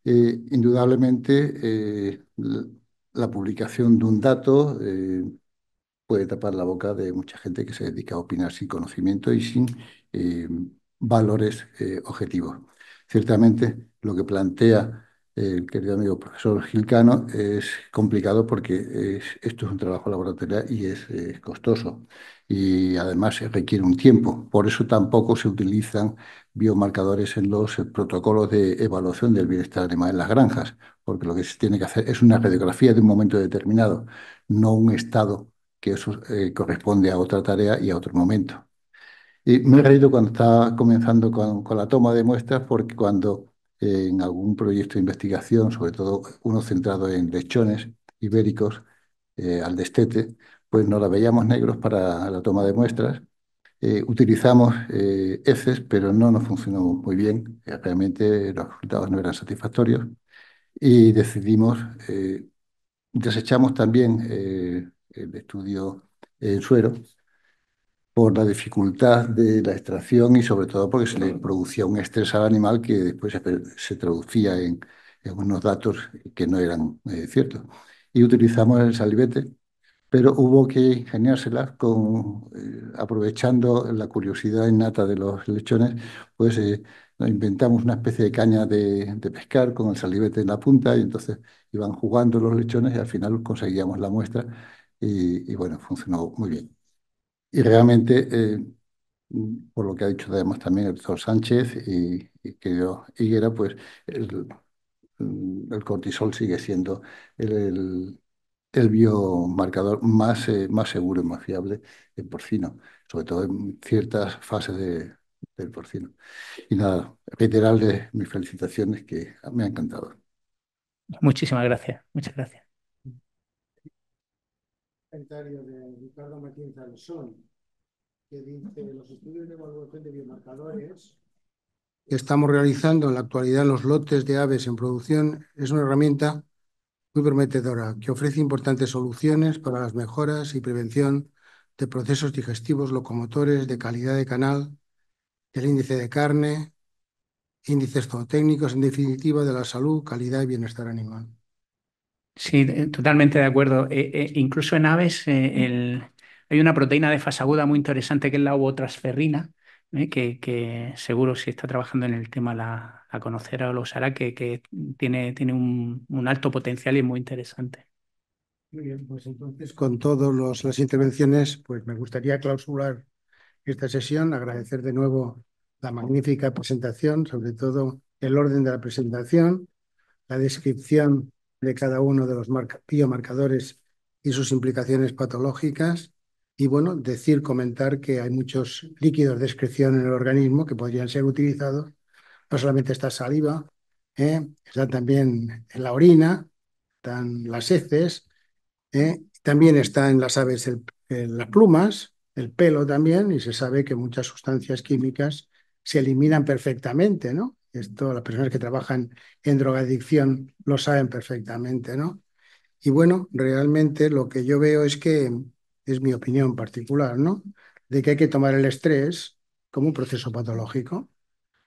Eh, indudablemente, eh, la publicación de un dato eh, puede tapar la boca de mucha gente que se dedica a opinar sin conocimiento y sin valores objetivos. Ciertamente, lo que plantea el querido amigo profesor Gilcano, es complicado porque esto es un trabajo laboratorio y es, costoso y además requiere un tiempo. Por eso tampoco se utilizan biomarcadores en los eh, protocolos de evaluación del bienestar animal en las granjas, porque lo que se tiene que hacer es una radiografía de un momento determinado, no un estado que eso eh, corresponde a otra tarea y a otro momento. Y me he reído cuando estaba comenzando con, con la toma de muestras porque cuando en algún proyecto de investigación, sobre todo uno centrado en lechones ibéricos eh, al destete, pues no la veíamos negros para la toma de muestras. Eh, utilizamos eh, heces, pero no nos funcionó muy bien. Realmente los resultados no eran satisfactorios. Y decidimos, desechamos también el estudio en suero, por la dificultad de la extracción y sobre todo porque se le producía un estrés al animal que después se traducía en, unos datos que no eran eh, ciertos. Y utilizamos el salivete, pero hubo que ingeniárselas con, eh, aprovechando la curiosidad innata de los lechones, pues eh, nos inventamos una especie de caña de, pescar con el salivete en la punta y entonces iban jugando los lechones y al final conseguíamos la muestra y bueno, funcionó muy bien.
Y realmente,
eh, por lo que ha dicho además también el doctor Sánchez y, y querido Higuera, pues mm, el, cortisol sigue siendo el, el, biomarcador más, eh, más seguro y más fiable en porcino, sobre todo en ciertas fases de, del porcino. Y nada, reiterarles mis felicitaciones que me ha encantado.
Muchísimas gracias, muchas gracias
comentario de Ricardo Martín que dice, los estudios de evaluación de biomarcadores que estamos realizando en la actualidad en los lotes de aves en producción es una herramienta muy prometedora que ofrece importantes soluciones para las mejoras y prevención de procesos digestivos locomotores de calidad de canal, del índice de carne, índices zootécnicos, en definitiva, de la salud, calidad y bienestar
animal. Sí, totalmente de acuerdo. Eh, eh, incluso en aves eh, hay una proteína de fase aguda muy interesante que es la ovotransferrina, que, que, seguro si está trabajando en el tema la, conocerá o lo usará, que, tiene, un, alto potencial y es muy interesante. Muy bien, pues entonces
con todas las intervenciones, pues me gustaría clausurar esta sesión, agradecer de nuevo la magnífica presentación, sobre todo el orden de la presentación, la descripción de cada uno de los biomarcadores y sus implicaciones patológicas. Y bueno, decir, comentar que hay muchos líquidos de excreción en el organismo que podrían ser utilizados. No solamente está saliva, ¿eh? está también en la orina, están las heces, ¿eh? también está en las aves eh, las plumas, el pelo también, y se sabe que muchas sustancias químicas se eliminan perfectamente, ¿no? Esto las personas que trabajan en drogadicción lo saben perfectamente, ¿no? Y bueno, realmente lo que yo veo es que, es mi opinión particular, ¿no? De que hay que tomar el estrés como un proceso patológico,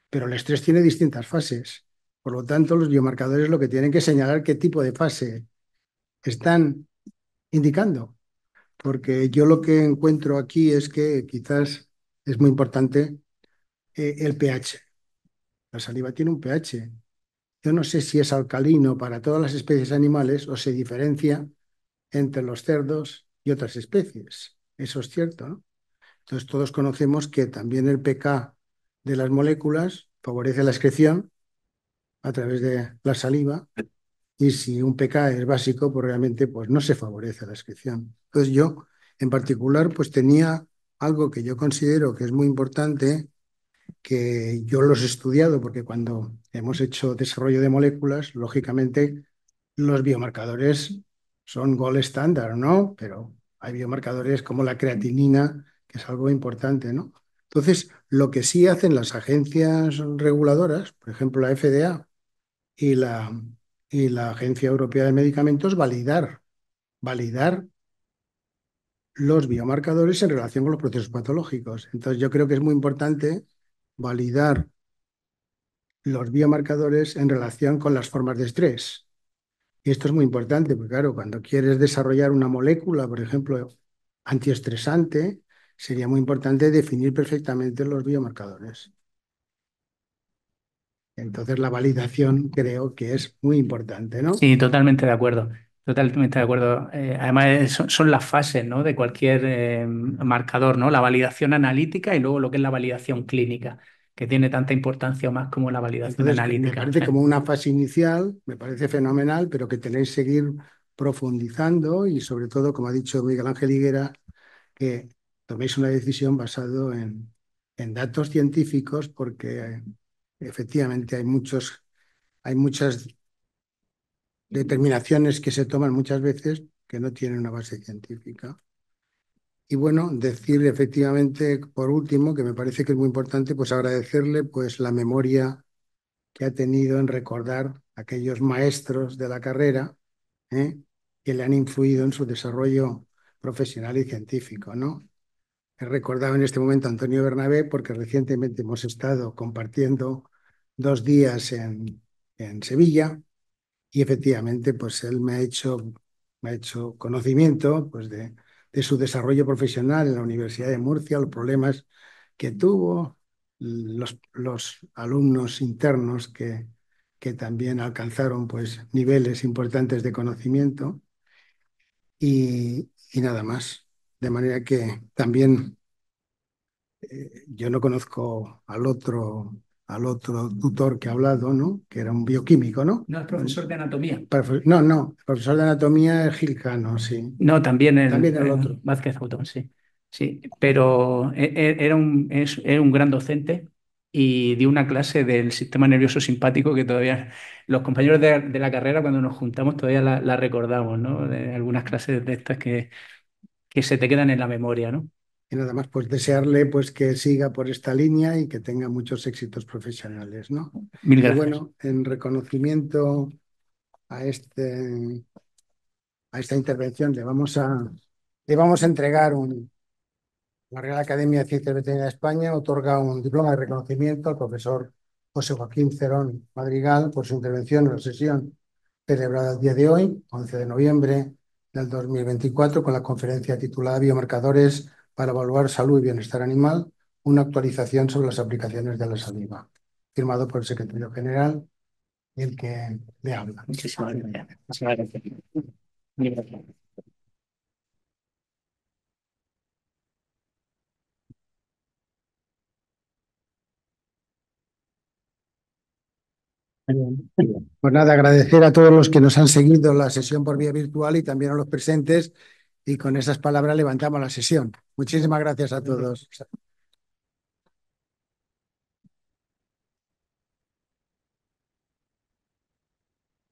pero el estrés tiene distintas fases. Por lo tanto, los biomarcadores lo que tienen que señalar qué tipo de fase están indicando. Porque yo lo que encuentro aquí es que quizás es muy importante eh, el pH. La saliva tiene un pH. Yo no sé si es alcalino para todas las especies animales o se diferencia entre los cerdos y otras especies. Eso es cierto, Entonces todos conocemos que también el pK de las moléculas favorece la excreción a través de la saliva y si un pK es básico, pues realmente pues no se favorece la excreción. Entonces yo en particular pues tenía algo que yo considero que es muy importante que yo los he estudiado porque cuando hemos hecho desarrollo de moléculas, lógicamente los biomarcadores son gol estándar, ¿no? Pero hay biomarcadores como la creatinina, que es algo importante, ¿no? Entonces, lo que sí hacen las agencias reguladoras, por ejemplo la FDA y la, y la Agencia Europea de Medicamentos, validar, validar los biomarcadores en relación con los procesos patológicos. Entonces, yo creo que es muy importante validar los biomarcadores en relación con las formas de estrés. Y esto es muy importante, porque claro, cuando quieres desarrollar una molécula, por ejemplo, antiestresante, sería muy importante definir perfectamente los biomarcadores. Entonces la validación creo que es muy importante, ¿no? Sí,
totalmente de acuerdo. Totalmente de acuerdo. Eh, además, eh, son, las fases ¿no? de cualquier eh, marcador, ¿no? La validación analítica y luego lo que es la validación clínica, que tiene tanta importancia más como la validación analítica. Me parece como
una fase inicial, me parece fenomenal, pero que tenéis que seguir profundizando y sobre todo, como ha dicho Miguel Ángel Higuera, que toméis una decisión basada en, en datos científicos porque efectivamente hay muchos hay muchas determinaciones que se toman muchas veces que no tienen una base científica. Y bueno, decirle efectivamente, por último, que me parece que es muy importante, pues agradecerle pues la memoria que ha tenido en recordar aquellos maestros de la carrera ¿eh? que le han influido en su desarrollo profesional y científico, ¿no? He recordado en este momento a Antonio Bernabé porque recientemente hemos estado compartiendo dos días en, en Sevilla y efectivamente pues él me ha hecho, me ha hecho conocimiento pues, de, de su desarrollo profesional en la Universidad de Murcia, los problemas que tuvo, los, alumnos internos que, que también alcanzaron pues, niveles importantes de conocimiento y, nada más. De manera que también eh, yo no conozco al otro al otro tutor que ha hablado, ¿no? Que era un bioquímico, ¿no? No, es profesor de anatomía. no, no, profesor de anatomía es Gil Cano, sí. No, también el, también el otro. Vázquez
Autón, sí. Sí, pero e, e, era un, es un gran docente y dio una clase del sistema nervioso simpático que todavía los compañeros de, de la carrera cuando nos juntamos todavía la, la recordamos, ¿no? De algunas clases de estas que, que se te quedan en la memoria, ¿no?
Y nada más, pues desearle pues, que siga por esta línea y que tenga muchos éxitos profesionales, ¿no?
bueno,
en reconocimiento a, este, a esta intervención le vamos a, le vamos a entregar un, la Real Academia de Ciencias Veterinarias de España otorga un diploma de reconocimiento al profesor José Joaquín Cerón Madrigal por su intervención en la sesión celebrada el día de hoy, 11 de noviembre del 2024, con la conferencia titulada Biomarcadores para evaluar salud y bienestar animal, una actualización sobre las aplicaciones de la saliva, firmado por el secretario general y el que le habla. Muchísimas gracias. Pues nada, agradecer a todos los que nos han seguido la sesión por vía virtual y también a los presentes y con esas palabras levantamos la sesión. Muchísimas gracias a todos.